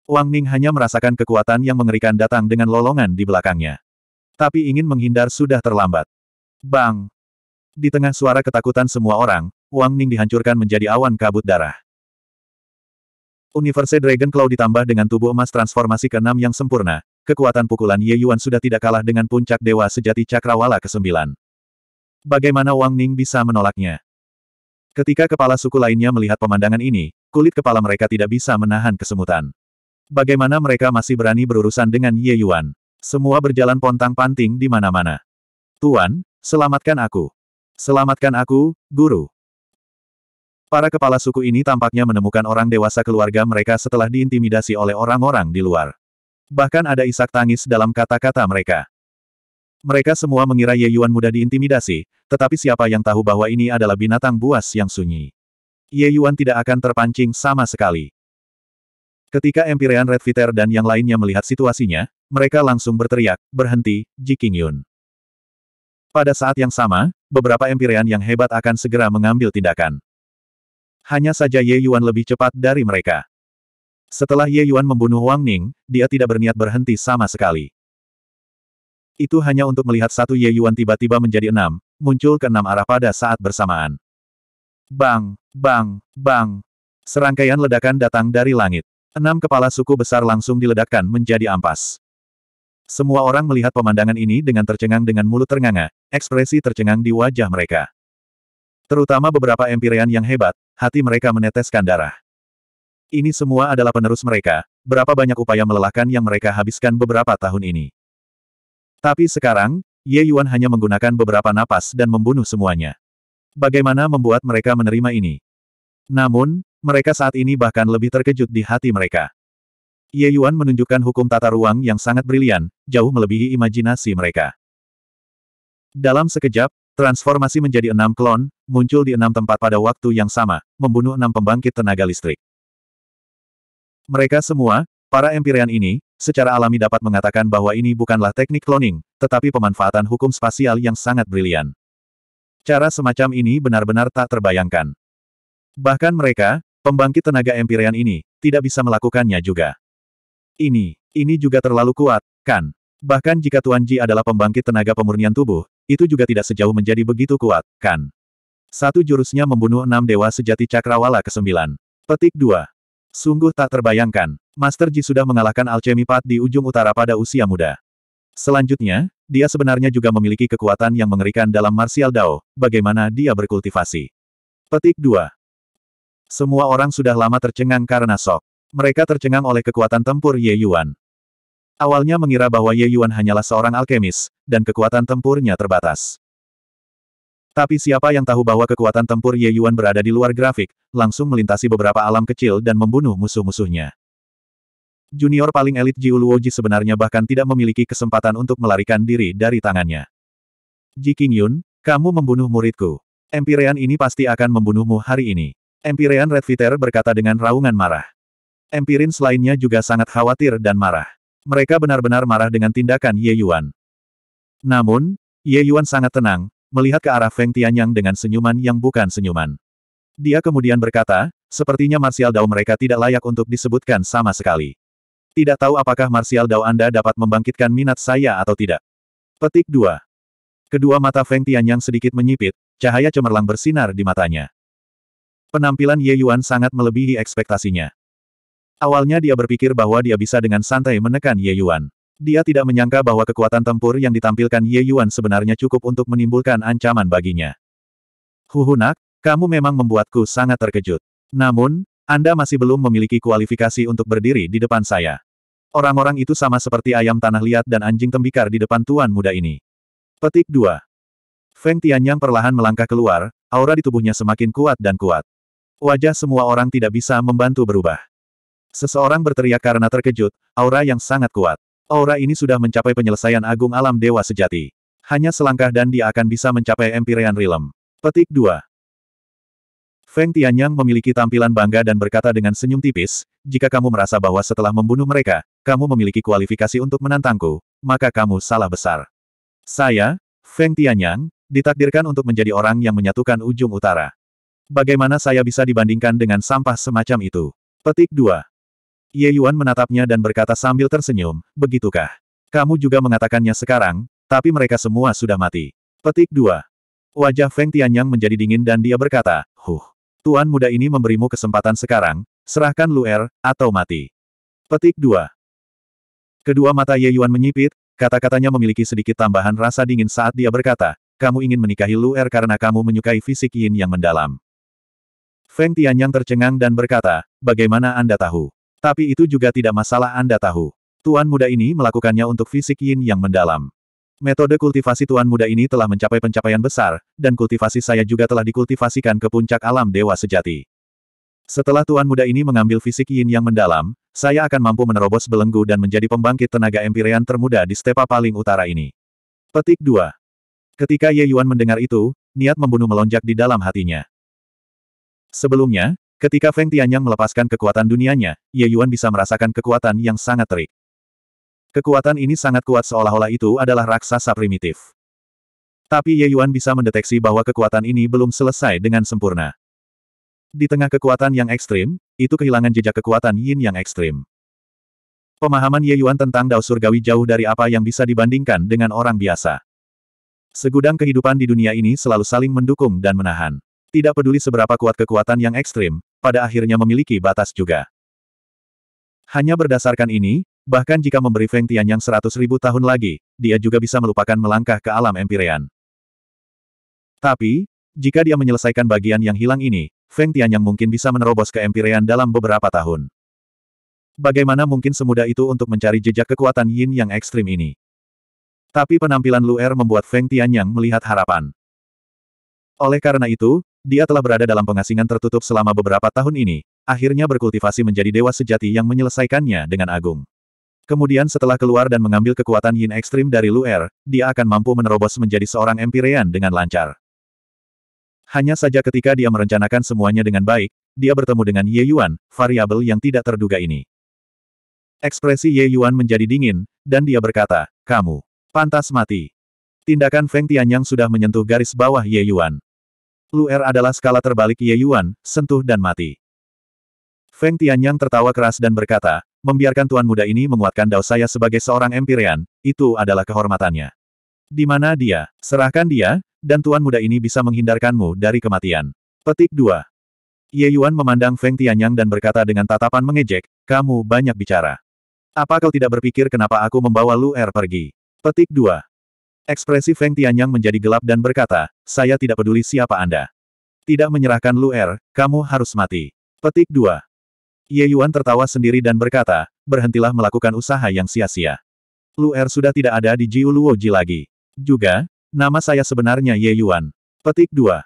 Wang Ning hanya merasakan kekuatan yang mengerikan datang dengan lolongan di belakangnya. Tapi ingin menghindar sudah terlambat. Bang! Di tengah suara ketakutan semua orang, Wang Ning dihancurkan menjadi awan kabut darah. Universe Dragon Claw ditambah dengan tubuh emas transformasi keenam yang sempurna, kekuatan pukulan Ye Yuan sudah tidak kalah dengan puncak dewa sejati Cakrawala ke-9. Bagaimana Wang Ning bisa menolaknya? Ketika kepala suku lainnya melihat pemandangan ini, kulit kepala mereka tidak bisa menahan kesemutan. Bagaimana mereka masih berani berurusan dengan Ye Yuan? Semua berjalan pontang-panting di mana-mana. Tuan, selamatkan aku. Selamatkan aku, guru. Para kepala suku ini tampaknya menemukan orang dewasa keluarga mereka setelah diintimidasi oleh orang-orang di luar. Bahkan ada isak tangis dalam kata-kata mereka. Mereka semua mengira Ye Yuan mudah diintimidasi, tetapi siapa yang tahu bahwa ini adalah binatang buas yang sunyi. Ye Yuan tidak akan terpancing sama sekali. Ketika Empyrean Red Viter dan yang lainnya melihat situasinya, mereka langsung berteriak, berhenti, Ji Yun. Pada saat yang sama, beberapa Empyrean yang hebat akan segera mengambil tindakan. Hanya saja Ye Yuan lebih cepat dari mereka. Setelah Ye Yuan membunuh Wang Ning, dia tidak berniat berhenti sama sekali. Itu hanya untuk melihat satu Ye Yuan tiba-tiba menjadi enam, muncul ke enam arah pada saat bersamaan. Bang, bang, bang. Serangkaian ledakan datang dari langit. Enam kepala suku besar langsung diledakkan menjadi ampas. Semua orang melihat pemandangan ini dengan tercengang dengan mulut ternganga, ekspresi tercengang di wajah mereka. Terutama beberapa Empyrean yang hebat, hati mereka meneteskan darah. Ini semua adalah penerus mereka, berapa banyak upaya melelahkan yang mereka habiskan beberapa tahun ini. Tapi sekarang, Ye Yuan hanya menggunakan beberapa napas dan membunuh semuanya. Bagaimana membuat mereka menerima ini? Namun, mereka saat ini bahkan lebih terkejut di hati mereka. Ye Yuan menunjukkan hukum tata ruang yang sangat brilian, jauh melebihi imajinasi mereka. Dalam sekejap, transformasi menjadi enam klon, muncul di enam tempat pada waktu yang sama, membunuh enam pembangkit tenaga listrik. Mereka semua, para empirian ini, secara alami dapat mengatakan bahwa ini bukanlah teknik cloning, tetapi pemanfaatan hukum spasial yang sangat brilian. Cara semacam ini benar-benar tak terbayangkan. Bahkan mereka, pembangkit tenaga empirian ini, tidak bisa melakukannya juga. Ini, ini juga terlalu kuat, kan? Bahkan jika Tuan Ji adalah pembangkit tenaga pemurnian tubuh, itu juga tidak sejauh menjadi begitu kuat, kan? Satu jurusnya membunuh enam dewa sejati cakrawala ke-9. Petik 2. Sungguh tak terbayangkan, Master Ji sudah mengalahkan alchemy Pat di ujung utara pada usia muda. Selanjutnya, dia sebenarnya juga memiliki kekuatan yang mengerikan dalam martial dao, bagaimana dia berkultivasi. Petik 2. Semua orang sudah lama tercengang karena sok. Mereka tercengang oleh kekuatan tempur Ye Yuan. Awalnya mengira bahwa Ye Yuan hanyalah seorang alkemis, dan kekuatan tempurnya terbatas. Tapi siapa yang tahu bahwa kekuatan tempur Ye Yuan berada di luar grafik, langsung melintasi beberapa alam kecil dan membunuh musuh-musuhnya. Junior paling elit Jiu Luoji sebenarnya bahkan tidak memiliki kesempatan untuk melarikan diri dari tangannya. Ji Qingyun, kamu membunuh muridku. Empirean ini pasti akan membunuhmu hari ini. Empirean Red Redviter berkata dengan raungan marah. Empirin selainnya juga sangat khawatir dan marah. Mereka benar-benar marah dengan tindakan Ye Yuan. Namun, Ye Yuan sangat tenang, melihat ke arah Feng Tianyang dengan senyuman yang bukan senyuman. Dia kemudian berkata, sepertinya Martial Dao mereka tidak layak untuk disebutkan sama sekali. Tidak tahu apakah Martial Dao Anda dapat membangkitkan minat saya atau tidak. Petik 2. Kedua mata Feng Tianyang sedikit menyipit, cahaya cemerlang bersinar di matanya. Penampilan Ye Yuan sangat melebihi ekspektasinya. Awalnya dia berpikir bahwa dia bisa dengan santai menekan Ye Yuan. Dia tidak menyangka bahwa kekuatan tempur yang ditampilkan Ye Yuan sebenarnya cukup untuk menimbulkan ancaman baginya. Huhunak, kamu memang membuatku sangat terkejut. Namun, Anda masih belum memiliki kualifikasi untuk berdiri di depan saya. Orang-orang itu sama seperti ayam tanah liat dan anjing tembikar di depan tuan muda ini. Petik 2. Feng Tianyang perlahan melangkah keluar, aura di tubuhnya semakin kuat dan kuat. Wajah semua orang tidak bisa membantu berubah. Seseorang berteriak karena terkejut, aura yang sangat kuat. Aura ini sudah mencapai penyelesaian agung alam dewa sejati. Hanya selangkah dan dia akan bisa mencapai Empyrean Realm. Petik 2. Feng Tianyang memiliki tampilan bangga dan berkata dengan senyum tipis, jika kamu merasa bahwa setelah membunuh mereka, kamu memiliki kualifikasi untuk menantangku, maka kamu salah besar. Saya, Feng Tianyang, ditakdirkan untuk menjadi orang yang menyatukan ujung utara. Bagaimana saya bisa dibandingkan dengan sampah semacam itu? Petik 2. Ye Yuan menatapnya dan berkata sambil tersenyum, begitukah? Kamu juga mengatakannya sekarang, tapi mereka semua sudah mati. Petik 2. Wajah Feng Tianyang menjadi dingin dan dia berkata, Huh, Tuan muda ini memberimu kesempatan sekarang, serahkan Luer, atau mati. Petik 2. Kedua mata Ye Yuan menyipit, kata-katanya memiliki sedikit tambahan rasa dingin saat dia berkata, kamu ingin menikahi Luer karena kamu menyukai fisik yin yang mendalam. Feng Tianyang tercengang dan berkata, bagaimana Anda tahu? Tapi itu juga tidak masalah Anda tahu. Tuan muda ini melakukannya untuk fisik yin yang mendalam. Metode kultivasi tuan muda ini telah mencapai pencapaian besar, dan kultivasi saya juga telah dikultivasikan ke puncak alam dewa sejati. Setelah tuan muda ini mengambil fisik yin yang mendalam, saya akan mampu menerobos belenggu dan menjadi pembangkit tenaga empirean termuda di stepa paling utara ini. Petik 2. Ketika Ye Yuan mendengar itu, niat membunuh melonjak di dalam hatinya. Sebelumnya, ketika Feng Tianyang melepaskan kekuatan dunianya, Ye Yuan bisa merasakan kekuatan yang sangat terik. Kekuatan ini sangat kuat seolah-olah itu adalah raksasa primitif. Tapi Ye Yuan bisa mendeteksi bahwa kekuatan ini belum selesai dengan sempurna. Di tengah kekuatan yang ekstrim, itu kehilangan jejak kekuatan yin yang ekstrim. Pemahaman Ye Yuan tentang Dao Surgawi jauh dari apa yang bisa dibandingkan dengan orang biasa. Segudang kehidupan di dunia ini selalu saling mendukung dan menahan. Tidak peduli seberapa kuat kekuatan yang ekstrim, pada akhirnya memiliki batas juga. Hanya berdasarkan ini, bahkan jika memberi Feng Tian yang seratus ribu tahun lagi, dia juga bisa melupakan melangkah ke alam empirean. Tapi, jika dia menyelesaikan bagian yang hilang ini, Feng Tian yang mungkin bisa menerobos ke empirean dalam beberapa tahun. Bagaimana mungkin semudah itu untuk mencari jejak kekuatan yin yang ekstrim ini? Tapi penampilan Lu Er membuat Feng Tianyang melihat harapan. Oleh karena itu, dia telah berada dalam pengasingan tertutup selama beberapa tahun ini, akhirnya berkultivasi menjadi dewa sejati yang menyelesaikannya dengan agung. Kemudian setelah keluar dan mengambil kekuatan yin ekstrim dari Luer, dia akan mampu menerobos menjadi seorang empirean dengan lancar. Hanya saja ketika dia merencanakan semuanya dengan baik, dia bertemu dengan Ye Yuan, variabel yang tidak terduga ini. Ekspresi Ye Yuan menjadi dingin, dan dia berkata, kamu, pantas mati. Tindakan Feng Tianyang sudah menyentuh garis bawah Ye Yuan. Lu er adalah skala terbalik Ye Yuan, sentuh dan mati. Feng Tianyang tertawa keras dan berkata, membiarkan tuan muda ini menguatkan dao saya sebagai seorang empirian, itu adalah kehormatannya. Di mana dia? Serahkan dia, dan tuan muda ini bisa menghindarkanmu dari kematian. Petik 2. Ye Yuan memandang Feng Tianyang dan berkata dengan tatapan mengejek, kamu banyak bicara. Apa kau tidak berpikir kenapa aku membawa Lu er pergi? Petik 2. Ekspresi Feng Tianyang menjadi gelap dan berkata, saya tidak peduli siapa Anda. Tidak menyerahkan Lu Er, kamu harus mati. Petik 2. Ye Yuan tertawa sendiri dan berkata, berhentilah melakukan usaha yang sia-sia. Lu Er sudah tidak ada di Jiu Luoji lagi. Juga, nama saya sebenarnya Ye Yuan. Petik 2.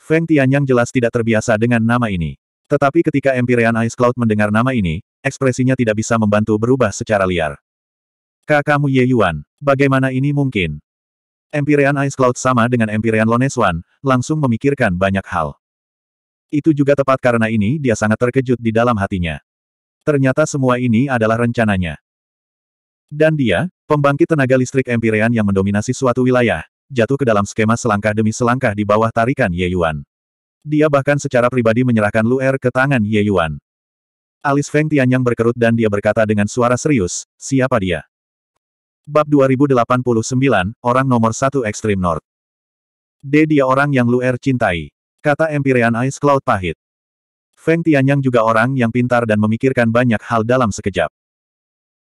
Feng Tianyang jelas tidak terbiasa dengan nama ini. Tetapi ketika Empyrean Ice Cloud mendengar nama ini, ekspresinya tidak bisa membantu berubah secara liar. Kakakmu Ye Yuan, bagaimana ini mungkin? Empyrean Ice Cloud sama dengan Empyrean Loneswan, langsung memikirkan banyak hal. Itu juga tepat karena ini dia sangat terkejut di dalam hatinya. Ternyata semua ini adalah rencananya. Dan dia, pembangkit tenaga listrik Empyrean yang mendominasi suatu wilayah, jatuh ke dalam skema selangkah demi selangkah di bawah tarikan Ye Yuan. Dia bahkan secara pribadi menyerahkan Lu Er ke tangan Ye Yuan. Alis Feng Tianyang berkerut dan dia berkata dengan suara serius, siapa dia? Bab 2089, Orang Nomor Satu Ekstrim North. D. Dia orang yang Luer cintai. Kata Empyrean Ice Cloud pahit. Feng Tianyang juga orang yang pintar dan memikirkan banyak hal dalam sekejap.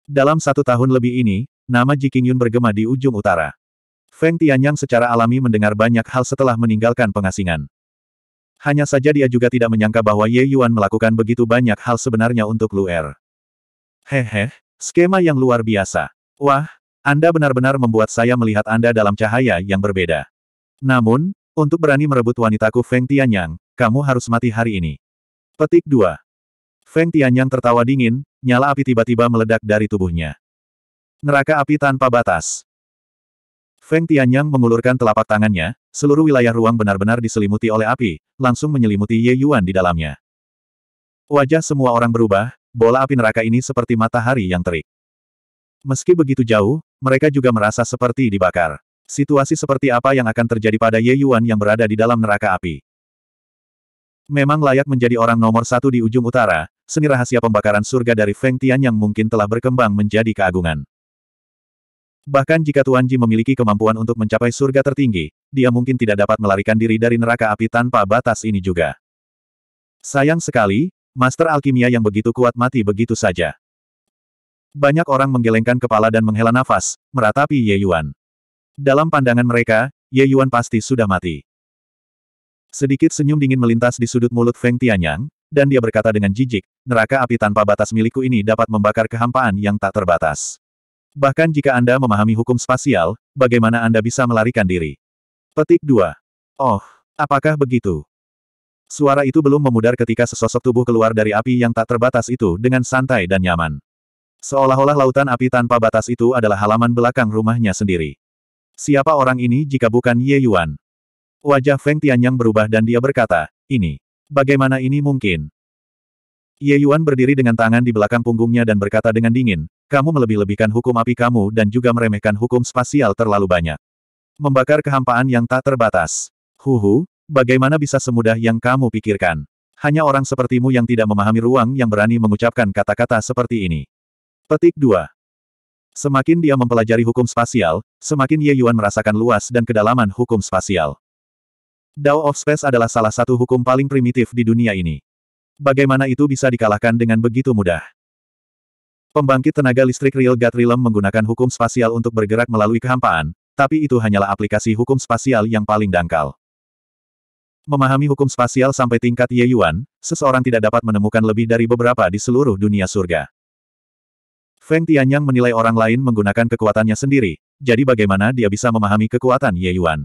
Dalam satu tahun lebih ini, nama Ji Qingyun bergema di ujung utara. Feng Tianyang secara alami mendengar banyak hal setelah meninggalkan pengasingan. Hanya saja dia juga tidak menyangka bahwa Ye Yuan melakukan begitu banyak hal sebenarnya untuk Luer. Hehe, skema yang luar biasa. Wah, anda benar-benar membuat saya melihat Anda dalam cahaya yang berbeda. Namun, untuk berani merebut wanitaku Feng Tianyang, kamu harus mati hari ini. Petik 2. Feng Tianyang tertawa dingin, nyala api tiba-tiba meledak dari tubuhnya. Neraka api tanpa batas. Feng Tianyang mengulurkan telapak tangannya, seluruh wilayah ruang benar-benar diselimuti oleh api, langsung menyelimuti Ye Yuan di dalamnya. Wajah semua orang berubah, bola api neraka ini seperti matahari yang terik. Meski begitu jauh, mereka juga merasa seperti dibakar. Situasi seperti apa yang akan terjadi pada Ye Yuan yang berada di dalam neraka api? Memang layak menjadi orang nomor satu di ujung utara, seni rahasia pembakaran surga dari Feng Tian yang mungkin telah berkembang menjadi keagungan. Bahkan jika Tuan Ji memiliki kemampuan untuk mencapai surga tertinggi, dia mungkin tidak dapat melarikan diri dari neraka api tanpa batas ini juga. Sayang sekali, Master Alkimia yang begitu kuat mati begitu saja. Banyak orang menggelengkan kepala dan menghela nafas, meratapi Ye Yuan. Dalam pandangan mereka, Ye Yuan pasti sudah mati. Sedikit senyum dingin melintas di sudut mulut Feng Tianyang, dan dia berkata dengan jijik, neraka api tanpa batas milikku ini dapat membakar kehampaan yang tak terbatas. Bahkan jika Anda memahami hukum spasial, bagaimana Anda bisa melarikan diri? Petik 2. Oh, apakah begitu? Suara itu belum memudar ketika sesosok tubuh keluar dari api yang tak terbatas itu dengan santai dan nyaman. Seolah-olah lautan api tanpa batas itu adalah halaman belakang rumahnya sendiri. Siapa orang ini jika bukan Ye Yuan? Wajah Feng Tianyang berubah dan dia berkata, ini. Bagaimana ini mungkin? Ye Yuan berdiri dengan tangan di belakang punggungnya dan berkata dengan dingin, kamu melebih-lebihkan hukum api kamu dan juga meremehkan hukum spasial terlalu banyak. Membakar kehampaan yang tak terbatas. Huhu, bagaimana bisa semudah yang kamu pikirkan? Hanya orang sepertimu yang tidak memahami ruang yang berani mengucapkan kata-kata seperti ini. Petik 2. Semakin dia mempelajari hukum spasial, semakin Ye Yuan merasakan luas dan kedalaman hukum spasial. Dao of Space adalah salah satu hukum paling primitif di dunia ini. Bagaimana itu bisa dikalahkan dengan begitu mudah? Pembangkit tenaga listrik Real God Realm menggunakan hukum spasial untuk bergerak melalui kehampaan, tapi itu hanyalah aplikasi hukum spasial yang paling dangkal. Memahami hukum spasial sampai tingkat Ye Yuan, seseorang tidak dapat menemukan lebih dari beberapa di seluruh dunia surga. Feng Tianyang menilai orang lain menggunakan kekuatannya sendiri, jadi bagaimana dia bisa memahami kekuatan Ye Yuan?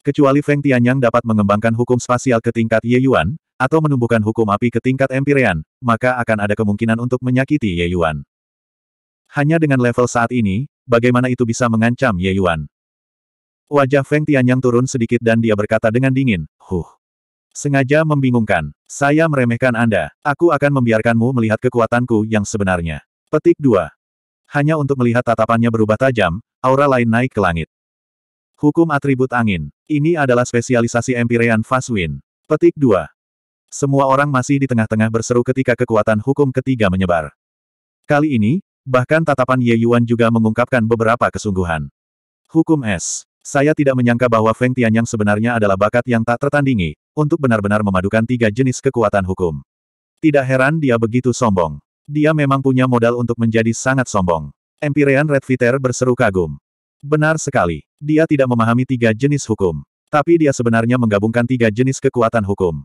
Kecuali Feng Tianyang dapat mengembangkan hukum spasial ke tingkat Ye Yuan, atau menumbuhkan hukum api ke tingkat empirean, maka akan ada kemungkinan untuk menyakiti Ye Yuan. Hanya dengan level saat ini, bagaimana itu bisa mengancam Ye Yuan? Wajah Feng Tianyang turun sedikit dan dia berkata dengan dingin, Huh. Sengaja membingungkan. Saya meremehkan Anda. Aku akan membiarkanmu melihat kekuatanku yang sebenarnya. Petik 2. Hanya untuk melihat tatapannya berubah tajam, aura lain naik ke langit. Hukum atribut angin. Ini adalah spesialisasi Empyrean Fastwind. Petik 2. Semua orang masih di tengah-tengah berseru ketika kekuatan hukum ketiga menyebar. Kali ini, bahkan tatapan Ye Yuan juga mengungkapkan beberapa kesungguhan. Hukum es. Saya tidak menyangka bahwa Feng Tianyang sebenarnya adalah bakat yang tak tertandingi, untuk benar-benar memadukan tiga jenis kekuatan hukum. Tidak heran dia begitu sombong. Dia memang punya modal untuk menjadi sangat sombong. Empirean Red Viter berseru kagum. Benar sekali, dia tidak memahami tiga jenis hukum. Tapi dia sebenarnya menggabungkan tiga jenis kekuatan hukum.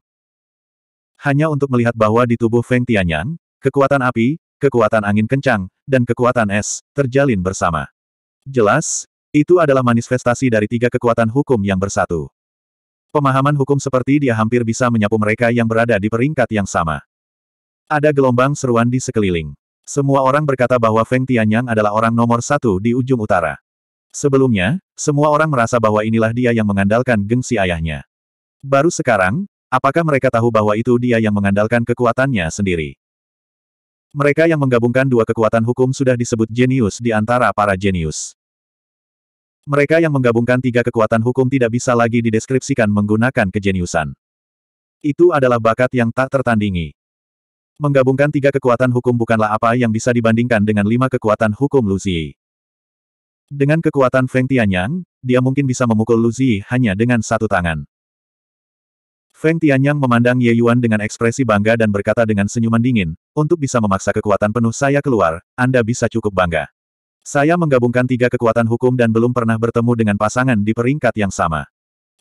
Hanya untuk melihat bahwa di tubuh Feng Tianyang, kekuatan api, kekuatan angin kencang, dan kekuatan es, terjalin bersama. Jelas, itu adalah manifestasi dari tiga kekuatan hukum yang bersatu. Pemahaman hukum seperti dia hampir bisa menyapu mereka yang berada di peringkat yang sama. Ada gelombang seruan di sekeliling. Semua orang berkata bahwa Feng Tianyang adalah orang nomor satu di ujung utara. Sebelumnya, semua orang merasa bahwa inilah dia yang mengandalkan gengsi ayahnya. Baru sekarang, apakah mereka tahu bahwa itu dia yang mengandalkan kekuatannya sendiri? Mereka yang menggabungkan dua kekuatan hukum sudah disebut jenius di antara para jenius. Mereka yang menggabungkan tiga kekuatan hukum tidak bisa lagi dideskripsikan menggunakan kejeniusan. Itu adalah bakat yang tak tertandingi. Menggabungkan tiga kekuatan hukum bukanlah apa yang bisa dibandingkan dengan lima kekuatan hukum Luzi. Dengan kekuatan Feng Tianyang, dia mungkin bisa memukul Luzi hanya dengan satu tangan. Feng Tianyang memandang Ye Yuan dengan ekspresi bangga dan berkata dengan senyuman dingin, untuk bisa memaksa kekuatan penuh saya keluar, Anda bisa cukup bangga. Saya menggabungkan tiga kekuatan hukum dan belum pernah bertemu dengan pasangan di peringkat yang sama.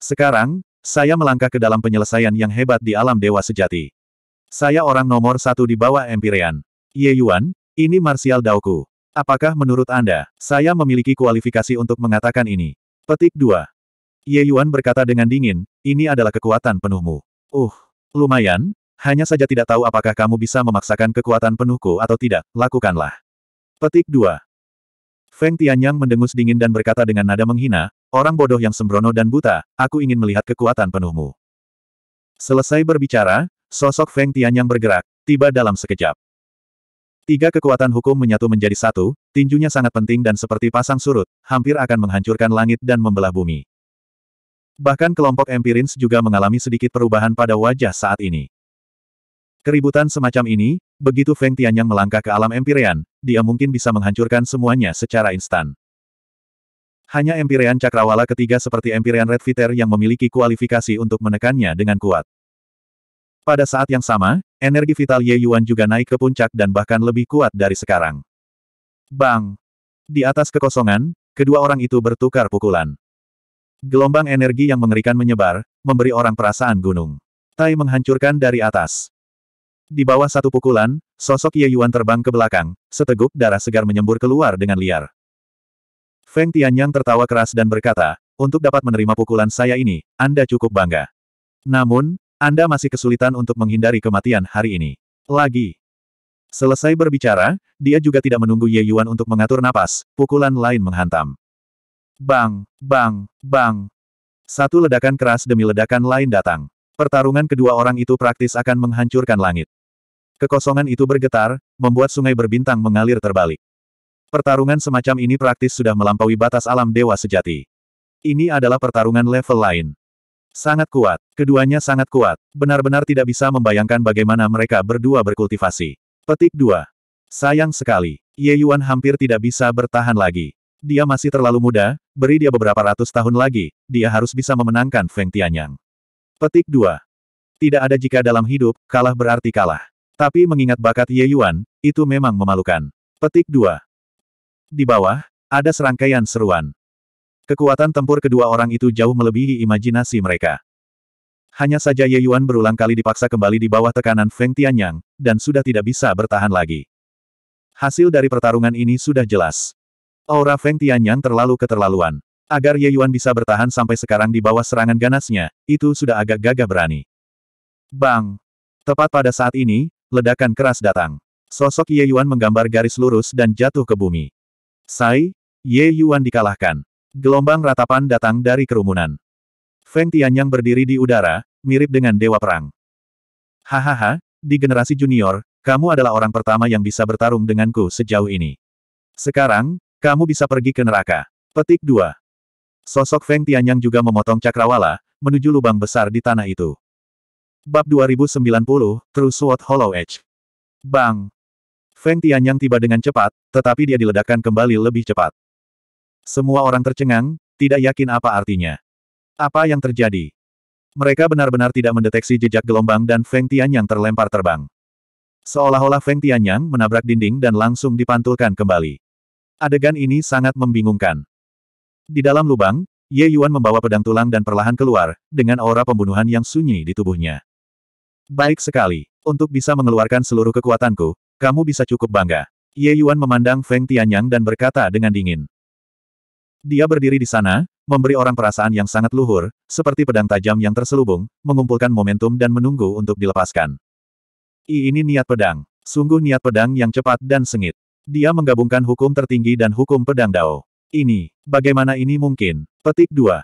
Sekarang, saya melangkah ke dalam penyelesaian yang hebat di alam dewa sejati. Saya orang nomor satu di bawah Empyrean. Ye Yuan, ini Martial Daoku. Apakah menurut Anda, saya memiliki kualifikasi untuk mengatakan ini? Petik 2. Ye Yuan berkata dengan dingin, ini adalah kekuatan penuhmu. Uh, lumayan, hanya saja tidak tahu apakah kamu bisa memaksakan kekuatan penuhku atau tidak, lakukanlah. Petik 2. Feng Tianyang mendengus dingin dan berkata dengan nada menghina, orang bodoh yang sembrono dan buta, aku ingin melihat kekuatan penuhmu. Selesai berbicara, sosok Feng Tianyang bergerak, tiba dalam sekejap. Tiga kekuatan hukum menyatu menjadi satu, tinjunya sangat penting dan seperti pasang surut, hampir akan menghancurkan langit dan membelah bumi. Bahkan kelompok Empirins juga mengalami sedikit perubahan pada wajah saat ini. Keributan semacam ini, begitu Feng Tianyang melangkah ke alam Empirian, dia mungkin bisa menghancurkan semuanya secara instan. Hanya Empyrean Cakrawala ketiga seperti Empyrean Red Viter yang memiliki kualifikasi untuk menekannya dengan kuat. Pada saat yang sama, energi vital Ye Yuan juga naik ke puncak dan bahkan lebih kuat dari sekarang. Bang! Di atas kekosongan, kedua orang itu bertukar pukulan. Gelombang energi yang mengerikan menyebar, memberi orang perasaan gunung. Tai menghancurkan dari atas. Di bawah satu pukulan, sosok Ye Yuan terbang ke belakang, seteguk darah segar menyembur keluar dengan liar. Feng Tianyang tertawa keras dan berkata, untuk dapat menerima pukulan saya ini, Anda cukup bangga. Namun, Anda masih kesulitan untuk menghindari kematian hari ini. Lagi. Selesai berbicara, dia juga tidak menunggu Ye Yuan untuk mengatur napas, pukulan lain menghantam. Bang, bang, bang. Satu ledakan keras demi ledakan lain datang. Pertarungan kedua orang itu praktis akan menghancurkan langit. Kekosongan itu bergetar, membuat sungai berbintang mengalir terbalik. Pertarungan semacam ini praktis sudah melampaui batas alam dewa sejati. Ini adalah pertarungan level lain. Sangat kuat, keduanya sangat kuat, benar-benar tidak bisa membayangkan bagaimana mereka berdua berkultivasi. Petik 2. Sayang sekali, Ye Yuan hampir tidak bisa bertahan lagi. Dia masih terlalu muda, beri dia beberapa ratus tahun lagi, dia harus bisa memenangkan Feng Tianyang. Petik 2. Tidak ada jika dalam hidup, kalah berarti kalah. Tapi mengingat bakat Ye Yuan, itu memang memalukan. Petik 2. Di bawah, ada serangkaian seruan. Kekuatan tempur kedua orang itu jauh melebihi imajinasi mereka. Hanya saja Ye Yuan berulang kali dipaksa kembali di bawah tekanan Feng Tianyang, dan sudah tidak bisa bertahan lagi. Hasil dari pertarungan ini sudah jelas. Aura Feng Tianyang terlalu keterlaluan. Agar Ye Yuan bisa bertahan sampai sekarang di bawah serangan ganasnya, itu sudah agak gagah berani. Bang! Tepat pada saat ini, ledakan keras datang. Sosok Ye Yuan menggambar garis lurus dan jatuh ke bumi. Sai, Ye Yuan dikalahkan. Gelombang ratapan datang dari kerumunan. Feng Tianyang berdiri di udara, mirip dengan dewa perang. Hahaha, di generasi junior, kamu adalah orang pertama yang bisa bertarung denganku sejauh ini. Sekarang, kamu bisa pergi ke neraka. Petik 2. Sosok Feng Tianyang juga memotong cakrawala, menuju lubang besar di tanah itu. Bab 2090, True Sword Hollow Edge. Bang! Feng Tianyang tiba dengan cepat, tetapi dia diledakkan kembali lebih cepat. Semua orang tercengang, tidak yakin apa artinya. Apa yang terjadi? Mereka benar-benar tidak mendeteksi jejak gelombang dan Feng Tianyang terlempar terbang. Seolah-olah Feng Tianyang menabrak dinding dan langsung dipantulkan kembali. Adegan ini sangat membingungkan. Di dalam lubang, Ye Yuan membawa pedang tulang dan perlahan keluar, dengan aura pembunuhan yang sunyi di tubuhnya. Baik sekali. Untuk bisa mengeluarkan seluruh kekuatanku, kamu bisa cukup bangga. Ye Yuan memandang Feng Tianyang dan berkata dengan dingin. Dia berdiri di sana, memberi orang perasaan yang sangat luhur, seperti pedang tajam yang terselubung, mengumpulkan momentum dan menunggu untuk dilepaskan. I ini niat pedang. Sungguh niat pedang yang cepat dan sengit. Dia menggabungkan hukum tertinggi dan hukum pedang Dao. Ini, bagaimana ini mungkin? Petik 2.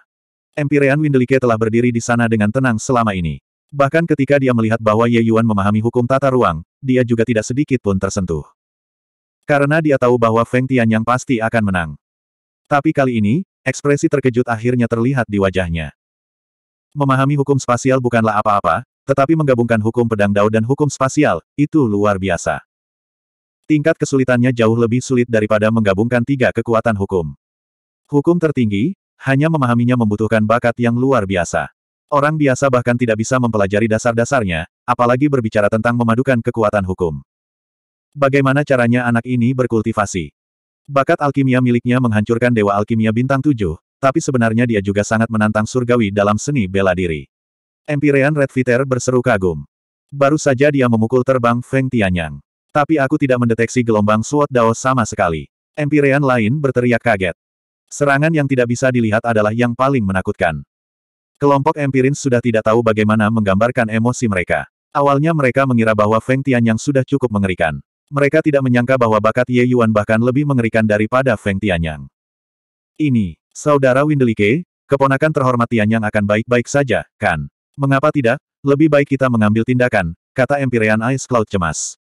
Empyrean Windelike telah berdiri di sana dengan tenang selama ini. Bahkan ketika dia melihat bahwa Ye Yuan memahami hukum tata ruang, dia juga tidak sedikit pun tersentuh. Karena dia tahu bahwa Feng Tian yang pasti akan menang. Tapi kali ini, ekspresi terkejut akhirnya terlihat di wajahnya. Memahami hukum spasial bukanlah apa-apa, tetapi menggabungkan hukum pedang dao dan hukum spasial, itu luar biasa. Tingkat kesulitannya jauh lebih sulit daripada menggabungkan tiga kekuatan hukum. Hukum tertinggi, hanya memahaminya membutuhkan bakat yang luar biasa. Orang biasa bahkan tidak bisa mempelajari dasar-dasarnya, apalagi berbicara tentang memadukan kekuatan hukum. Bagaimana caranya anak ini berkultivasi? Bakat alkimia miliknya menghancurkan Dewa Alkimia Bintang 7, tapi sebenarnya dia juga sangat menantang surgawi dalam seni bela diri. Empirean Red Viter berseru kagum. Baru saja dia memukul terbang Feng Tianyang. Tapi aku tidak mendeteksi gelombang Sword Dao sama sekali. Empirean lain berteriak kaget. Serangan yang tidak bisa dilihat adalah yang paling menakutkan. Kelompok Empirin sudah tidak tahu bagaimana menggambarkan emosi mereka. Awalnya mereka mengira bahwa Feng Tian yang sudah cukup mengerikan. Mereka tidak menyangka bahwa bakat Ye Yuan bahkan lebih mengerikan daripada Feng Tian yang Ini, saudara Windelike, keponakan terhormat Tian yang akan baik-baik saja, kan? Mengapa tidak? Lebih baik kita mengambil tindakan, kata Empyrean Ice Cloud cemas.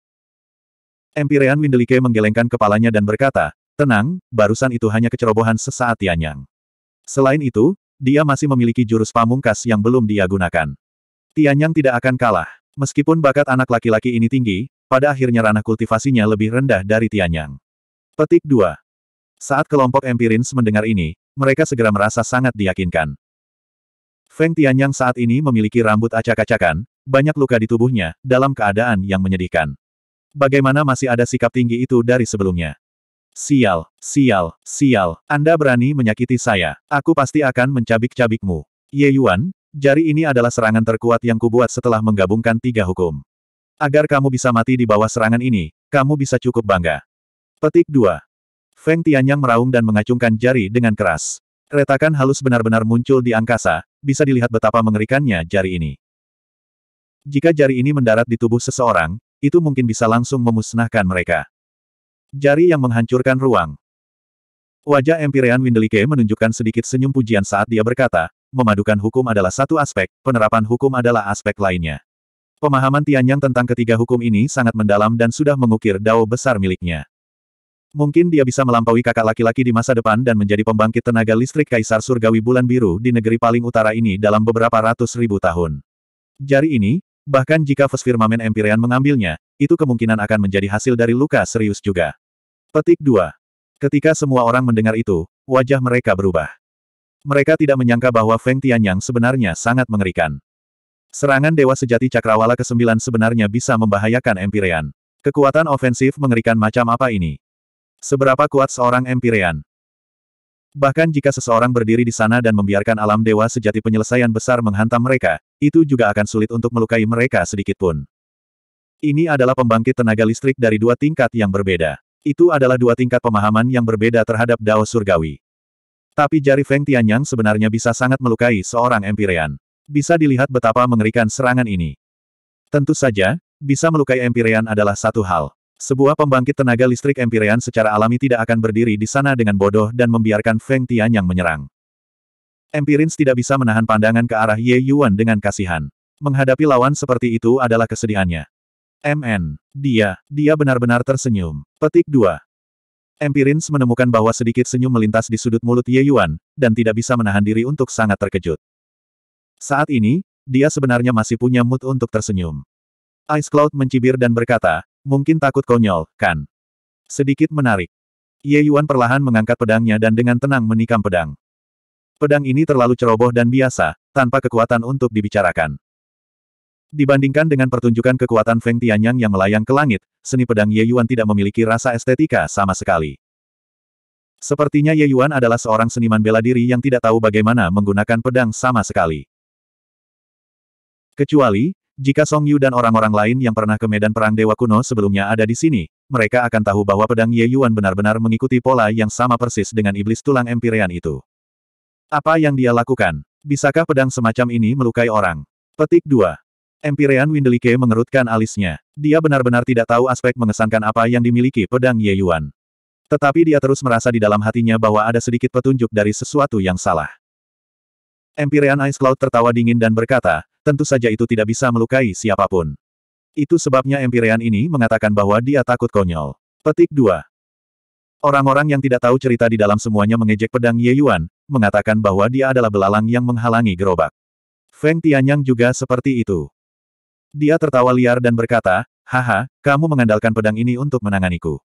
Empirean Windelike menggelengkan kepalanya dan berkata, Tenang, barusan itu hanya kecerobohan sesaat Tianyang. Selain itu, dia masih memiliki jurus pamungkas yang belum dia gunakan. Tianyang tidak akan kalah. Meskipun bakat anak laki-laki ini tinggi, pada akhirnya ranah kultivasinya lebih rendah dari Tianyang. Petik 2. Saat kelompok Empirins mendengar ini, mereka segera merasa sangat diyakinkan. Feng Tianyang saat ini memiliki rambut acak-acakan, banyak luka di tubuhnya, dalam keadaan yang menyedihkan. Bagaimana masih ada sikap tinggi itu dari sebelumnya? Sial, sial, sial, Anda berani menyakiti saya. Aku pasti akan mencabik-cabikmu. Ye Yuan, jari ini adalah serangan terkuat yang kubuat setelah menggabungkan tiga hukum. Agar kamu bisa mati di bawah serangan ini, kamu bisa cukup bangga. Petik 2. Feng Tianyang meraung dan mengacungkan jari dengan keras. Retakan halus benar-benar muncul di angkasa, bisa dilihat betapa mengerikannya jari ini. Jika jari ini mendarat di tubuh seseorang, itu mungkin bisa langsung memusnahkan mereka. Jari yang menghancurkan ruang. Wajah Empyrean Windelike menunjukkan sedikit senyum pujian saat dia berkata, memadukan hukum adalah satu aspek, penerapan hukum adalah aspek lainnya. Pemahaman Tianyang tentang ketiga hukum ini sangat mendalam dan sudah mengukir dao besar miliknya. Mungkin dia bisa melampaui kakak laki-laki di masa depan dan menjadi pembangkit tenaga listrik Kaisar Surgawi Bulan Biru di negeri paling utara ini dalam beberapa ratus ribu tahun. Jari ini, Bahkan jika Fes Firmamen Empyrean mengambilnya, itu kemungkinan akan menjadi hasil dari luka serius juga. Petik 2. Ketika semua orang mendengar itu, wajah mereka berubah. Mereka tidak menyangka bahwa Feng Tianyang sebenarnya sangat mengerikan. Serangan Dewa Sejati Cakrawala ke-9 sebenarnya bisa membahayakan Empyrean. Kekuatan ofensif mengerikan macam apa ini? Seberapa kuat seorang Empyrean? Bahkan jika seseorang berdiri di sana dan membiarkan alam dewa sejati penyelesaian besar menghantam mereka, itu juga akan sulit untuk melukai mereka sedikitpun. Ini adalah pembangkit tenaga listrik dari dua tingkat yang berbeda. Itu adalah dua tingkat pemahaman yang berbeda terhadap Dao Surgawi. Tapi jari Feng Tianyang sebenarnya bisa sangat melukai seorang Empyrean. Bisa dilihat betapa mengerikan serangan ini. Tentu saja, bisa melukai Empyrean adalah satu hal. Sebuah pembangkit tenaga listrik Empyrean secara alami tidak akan berdiri di sana dengan bodoh dan membiarkan Feng Tian yang menyerang. Empirins tidak bisa menahan pandangan ke arah Ye Yuan dengan kasihan. Menghadapi lawan seperti itu adalah kesedihannya. MN. Dia, dia benar-benar tersenyum. Petik 2. Empirins menemukan bahwa sedikit senyum melintas di sudut mulut Ye Yuan, dan tidak bisa menahan diri untuk sangat terkejut. Saat ini, dia sebenarnya masih punya mood untuk tersenyum. Ice Cloud mencibir dan berkata, Mungkin takut konyol, kan? Sedikit menarik. Ye Yuan perlahan mengangkat pedangnya dan dengan tenang menikam pedang. Pedang ini terlalu ceroboh dan biasa, tanpa kekuatan untuk dibicarakan. Dibandingkan dengan pertunjukan kekuatan Feng Tianyang yang melayang ke langit, seni pedang Ye Yuan tidak memiliki rasa estetika sama sekali. Sepertinya Ye Yuan adalah seorang seniman bela diri yang tidak tahu bagaimana menggunakan pedang sama sekali. Kecuali, jika Song Yu dan orang-orang lain yang pernah ke medan perang Dewa Kuno sebelumnya ada di sini, mereka akan tahu bahwa pedang Ye Yuan benar-benar mengikuti pola yang sama persis dengan iblis tulang empirian itu. Apa yang dia lakukan? Bisakah pedang semacam ini melukai orang? Petik 2. Empirian Windelike mengerutkan alisnya. Dia benar-benar tidak tahu aspek mengesankan apa yang dimiliki pedang Ye Yuan. Tetapi dia terus merasa di dalam hatinya bahwa ada sedikit petunjuk dari sesuatu yang salah. Empyrean Ice Cloud tertawa dingin dan berkata, tentu saja itu tidak bisa melukai siapapun. Itu sebabnya Empyrean ini mengatakan bahwa dia takut konyol. Petik 2. Orang-orang yang tidak tahu cerita di dalam semuanya mengejek pedang Ye Yuan, mengatakan bahwa dia adalah belalang yang menghalangi gerobak. Feng Tianyang juga seperti itu. Dia tertawa liar dan berkata, Haha, kamu mengandalkan pedang ini untuk menanganiku.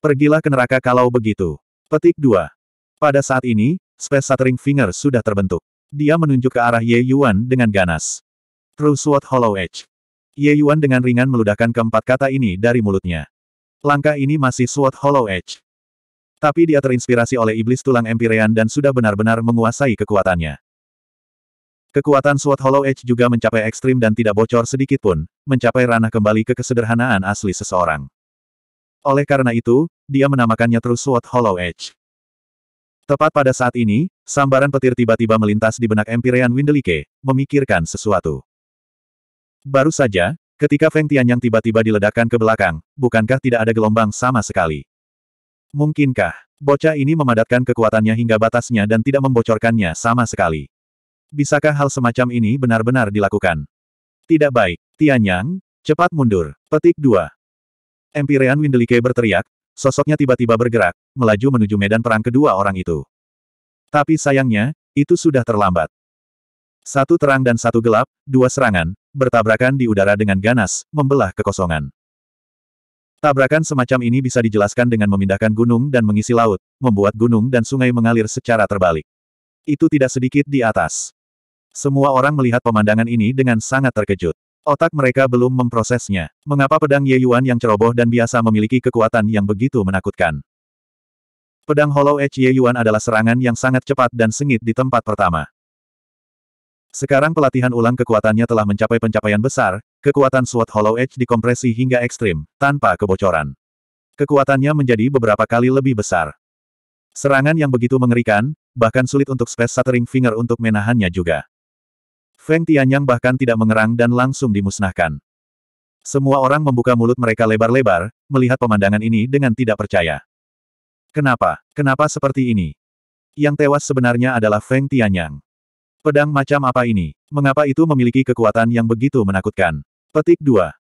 Pergilah ke neraka kalau begitu. Petik 2. Pada saat ini, Space Shattering Finger sudah terbentuk. Dia menunjuk ke arah Ye Yuan dengan ganas. True Sword Hollow Edge. Ye Yuan dengan ringan meludahkan keempat kata ini dari mulutnya. Langkah ini masih Sword Hollow Edge. Tapi dia terinspirasi oleh iblis tulang Empirean dan sudah benar-benar menguasai kekuatannya. Kekuatan Sword Hollow Edge juga mencapai ekstrim dan tidak bocor sedikit pun, mencapai ranah kembali ke kesederhanaan asli seseorang. Oleh karena itu, dia menamakannya terus Sword Hollow Edge. Tepat pada saat ini, Sambaran petir tiba-tiba melintas di benak Empyrean Windelike, memikirkan sesuatu. Baru saja, ketika Feng Tianyang tiba-tiba diledakkan ke belakang, bukankah tidak ada gelombang sama sekali? Mungkinkah, bocah ini memadatkan kekuatannya hingga batasnya dan tidak membocorkannya sama sekali? Bisakah hal semacam ini benar-benar dilakukan? Tidak baik, Tianyang, cepat mundur. Petik 2. Empirean Windelike berteriak, sosoknya tiba-tiba bergerak, melaju menuju medan perang kedua orang itu. Tapi sayangnya, itu sudah terlambat. Satu terang dan satu gelap, dua serangan, bertabrakan di udara dengan ganas, membelah kekosongan. Tabrakan semacam ini bisa dijelaskan dengan memindahkan gunung dan mengisi laut, membuat gunung dan sungai mengalir secara terbalik. Itu tidak sedikit di atas. Semua orang melihat pemandangan ini dengan sangat terkejut. Otak mereka belum memprosesnya. Mengapa pedang Ye Yuan yang ceroboh dan biasa memiliki kekuatan yang begitu menakutkan? Pedang Hollow Edge Ye Yuan adalah serangan yang sangat cepat dan sengit di tempat pertama. Sekarang pelatihan ulang kekuatannya telah mencapai pencapaian besar, kekuatan Sword Hollow Edge dikompresi hingga ekstrim, tanpa kebocoran. Kekuatannya menjadi beberapa kali lebih besar. Serangan yang begitu mengerikan, bahkan sulit untuk Space Shattering Finger untuk menahannya juga. Feng Tianyang bahkan tidak mengerang dan langsung dimusnahkan. Semua orang membuka mulut mereka lebar-lebar, melihat pemandangan ini dengan tidak percaya. Kenapa? Kenapa seperti ini? Yang tewas sebenarnya adalah Feng Tianyang. Pedang macam apa ini? Mengapa itu memiliki kekuatan yang begitu menakutkan? Petik 2.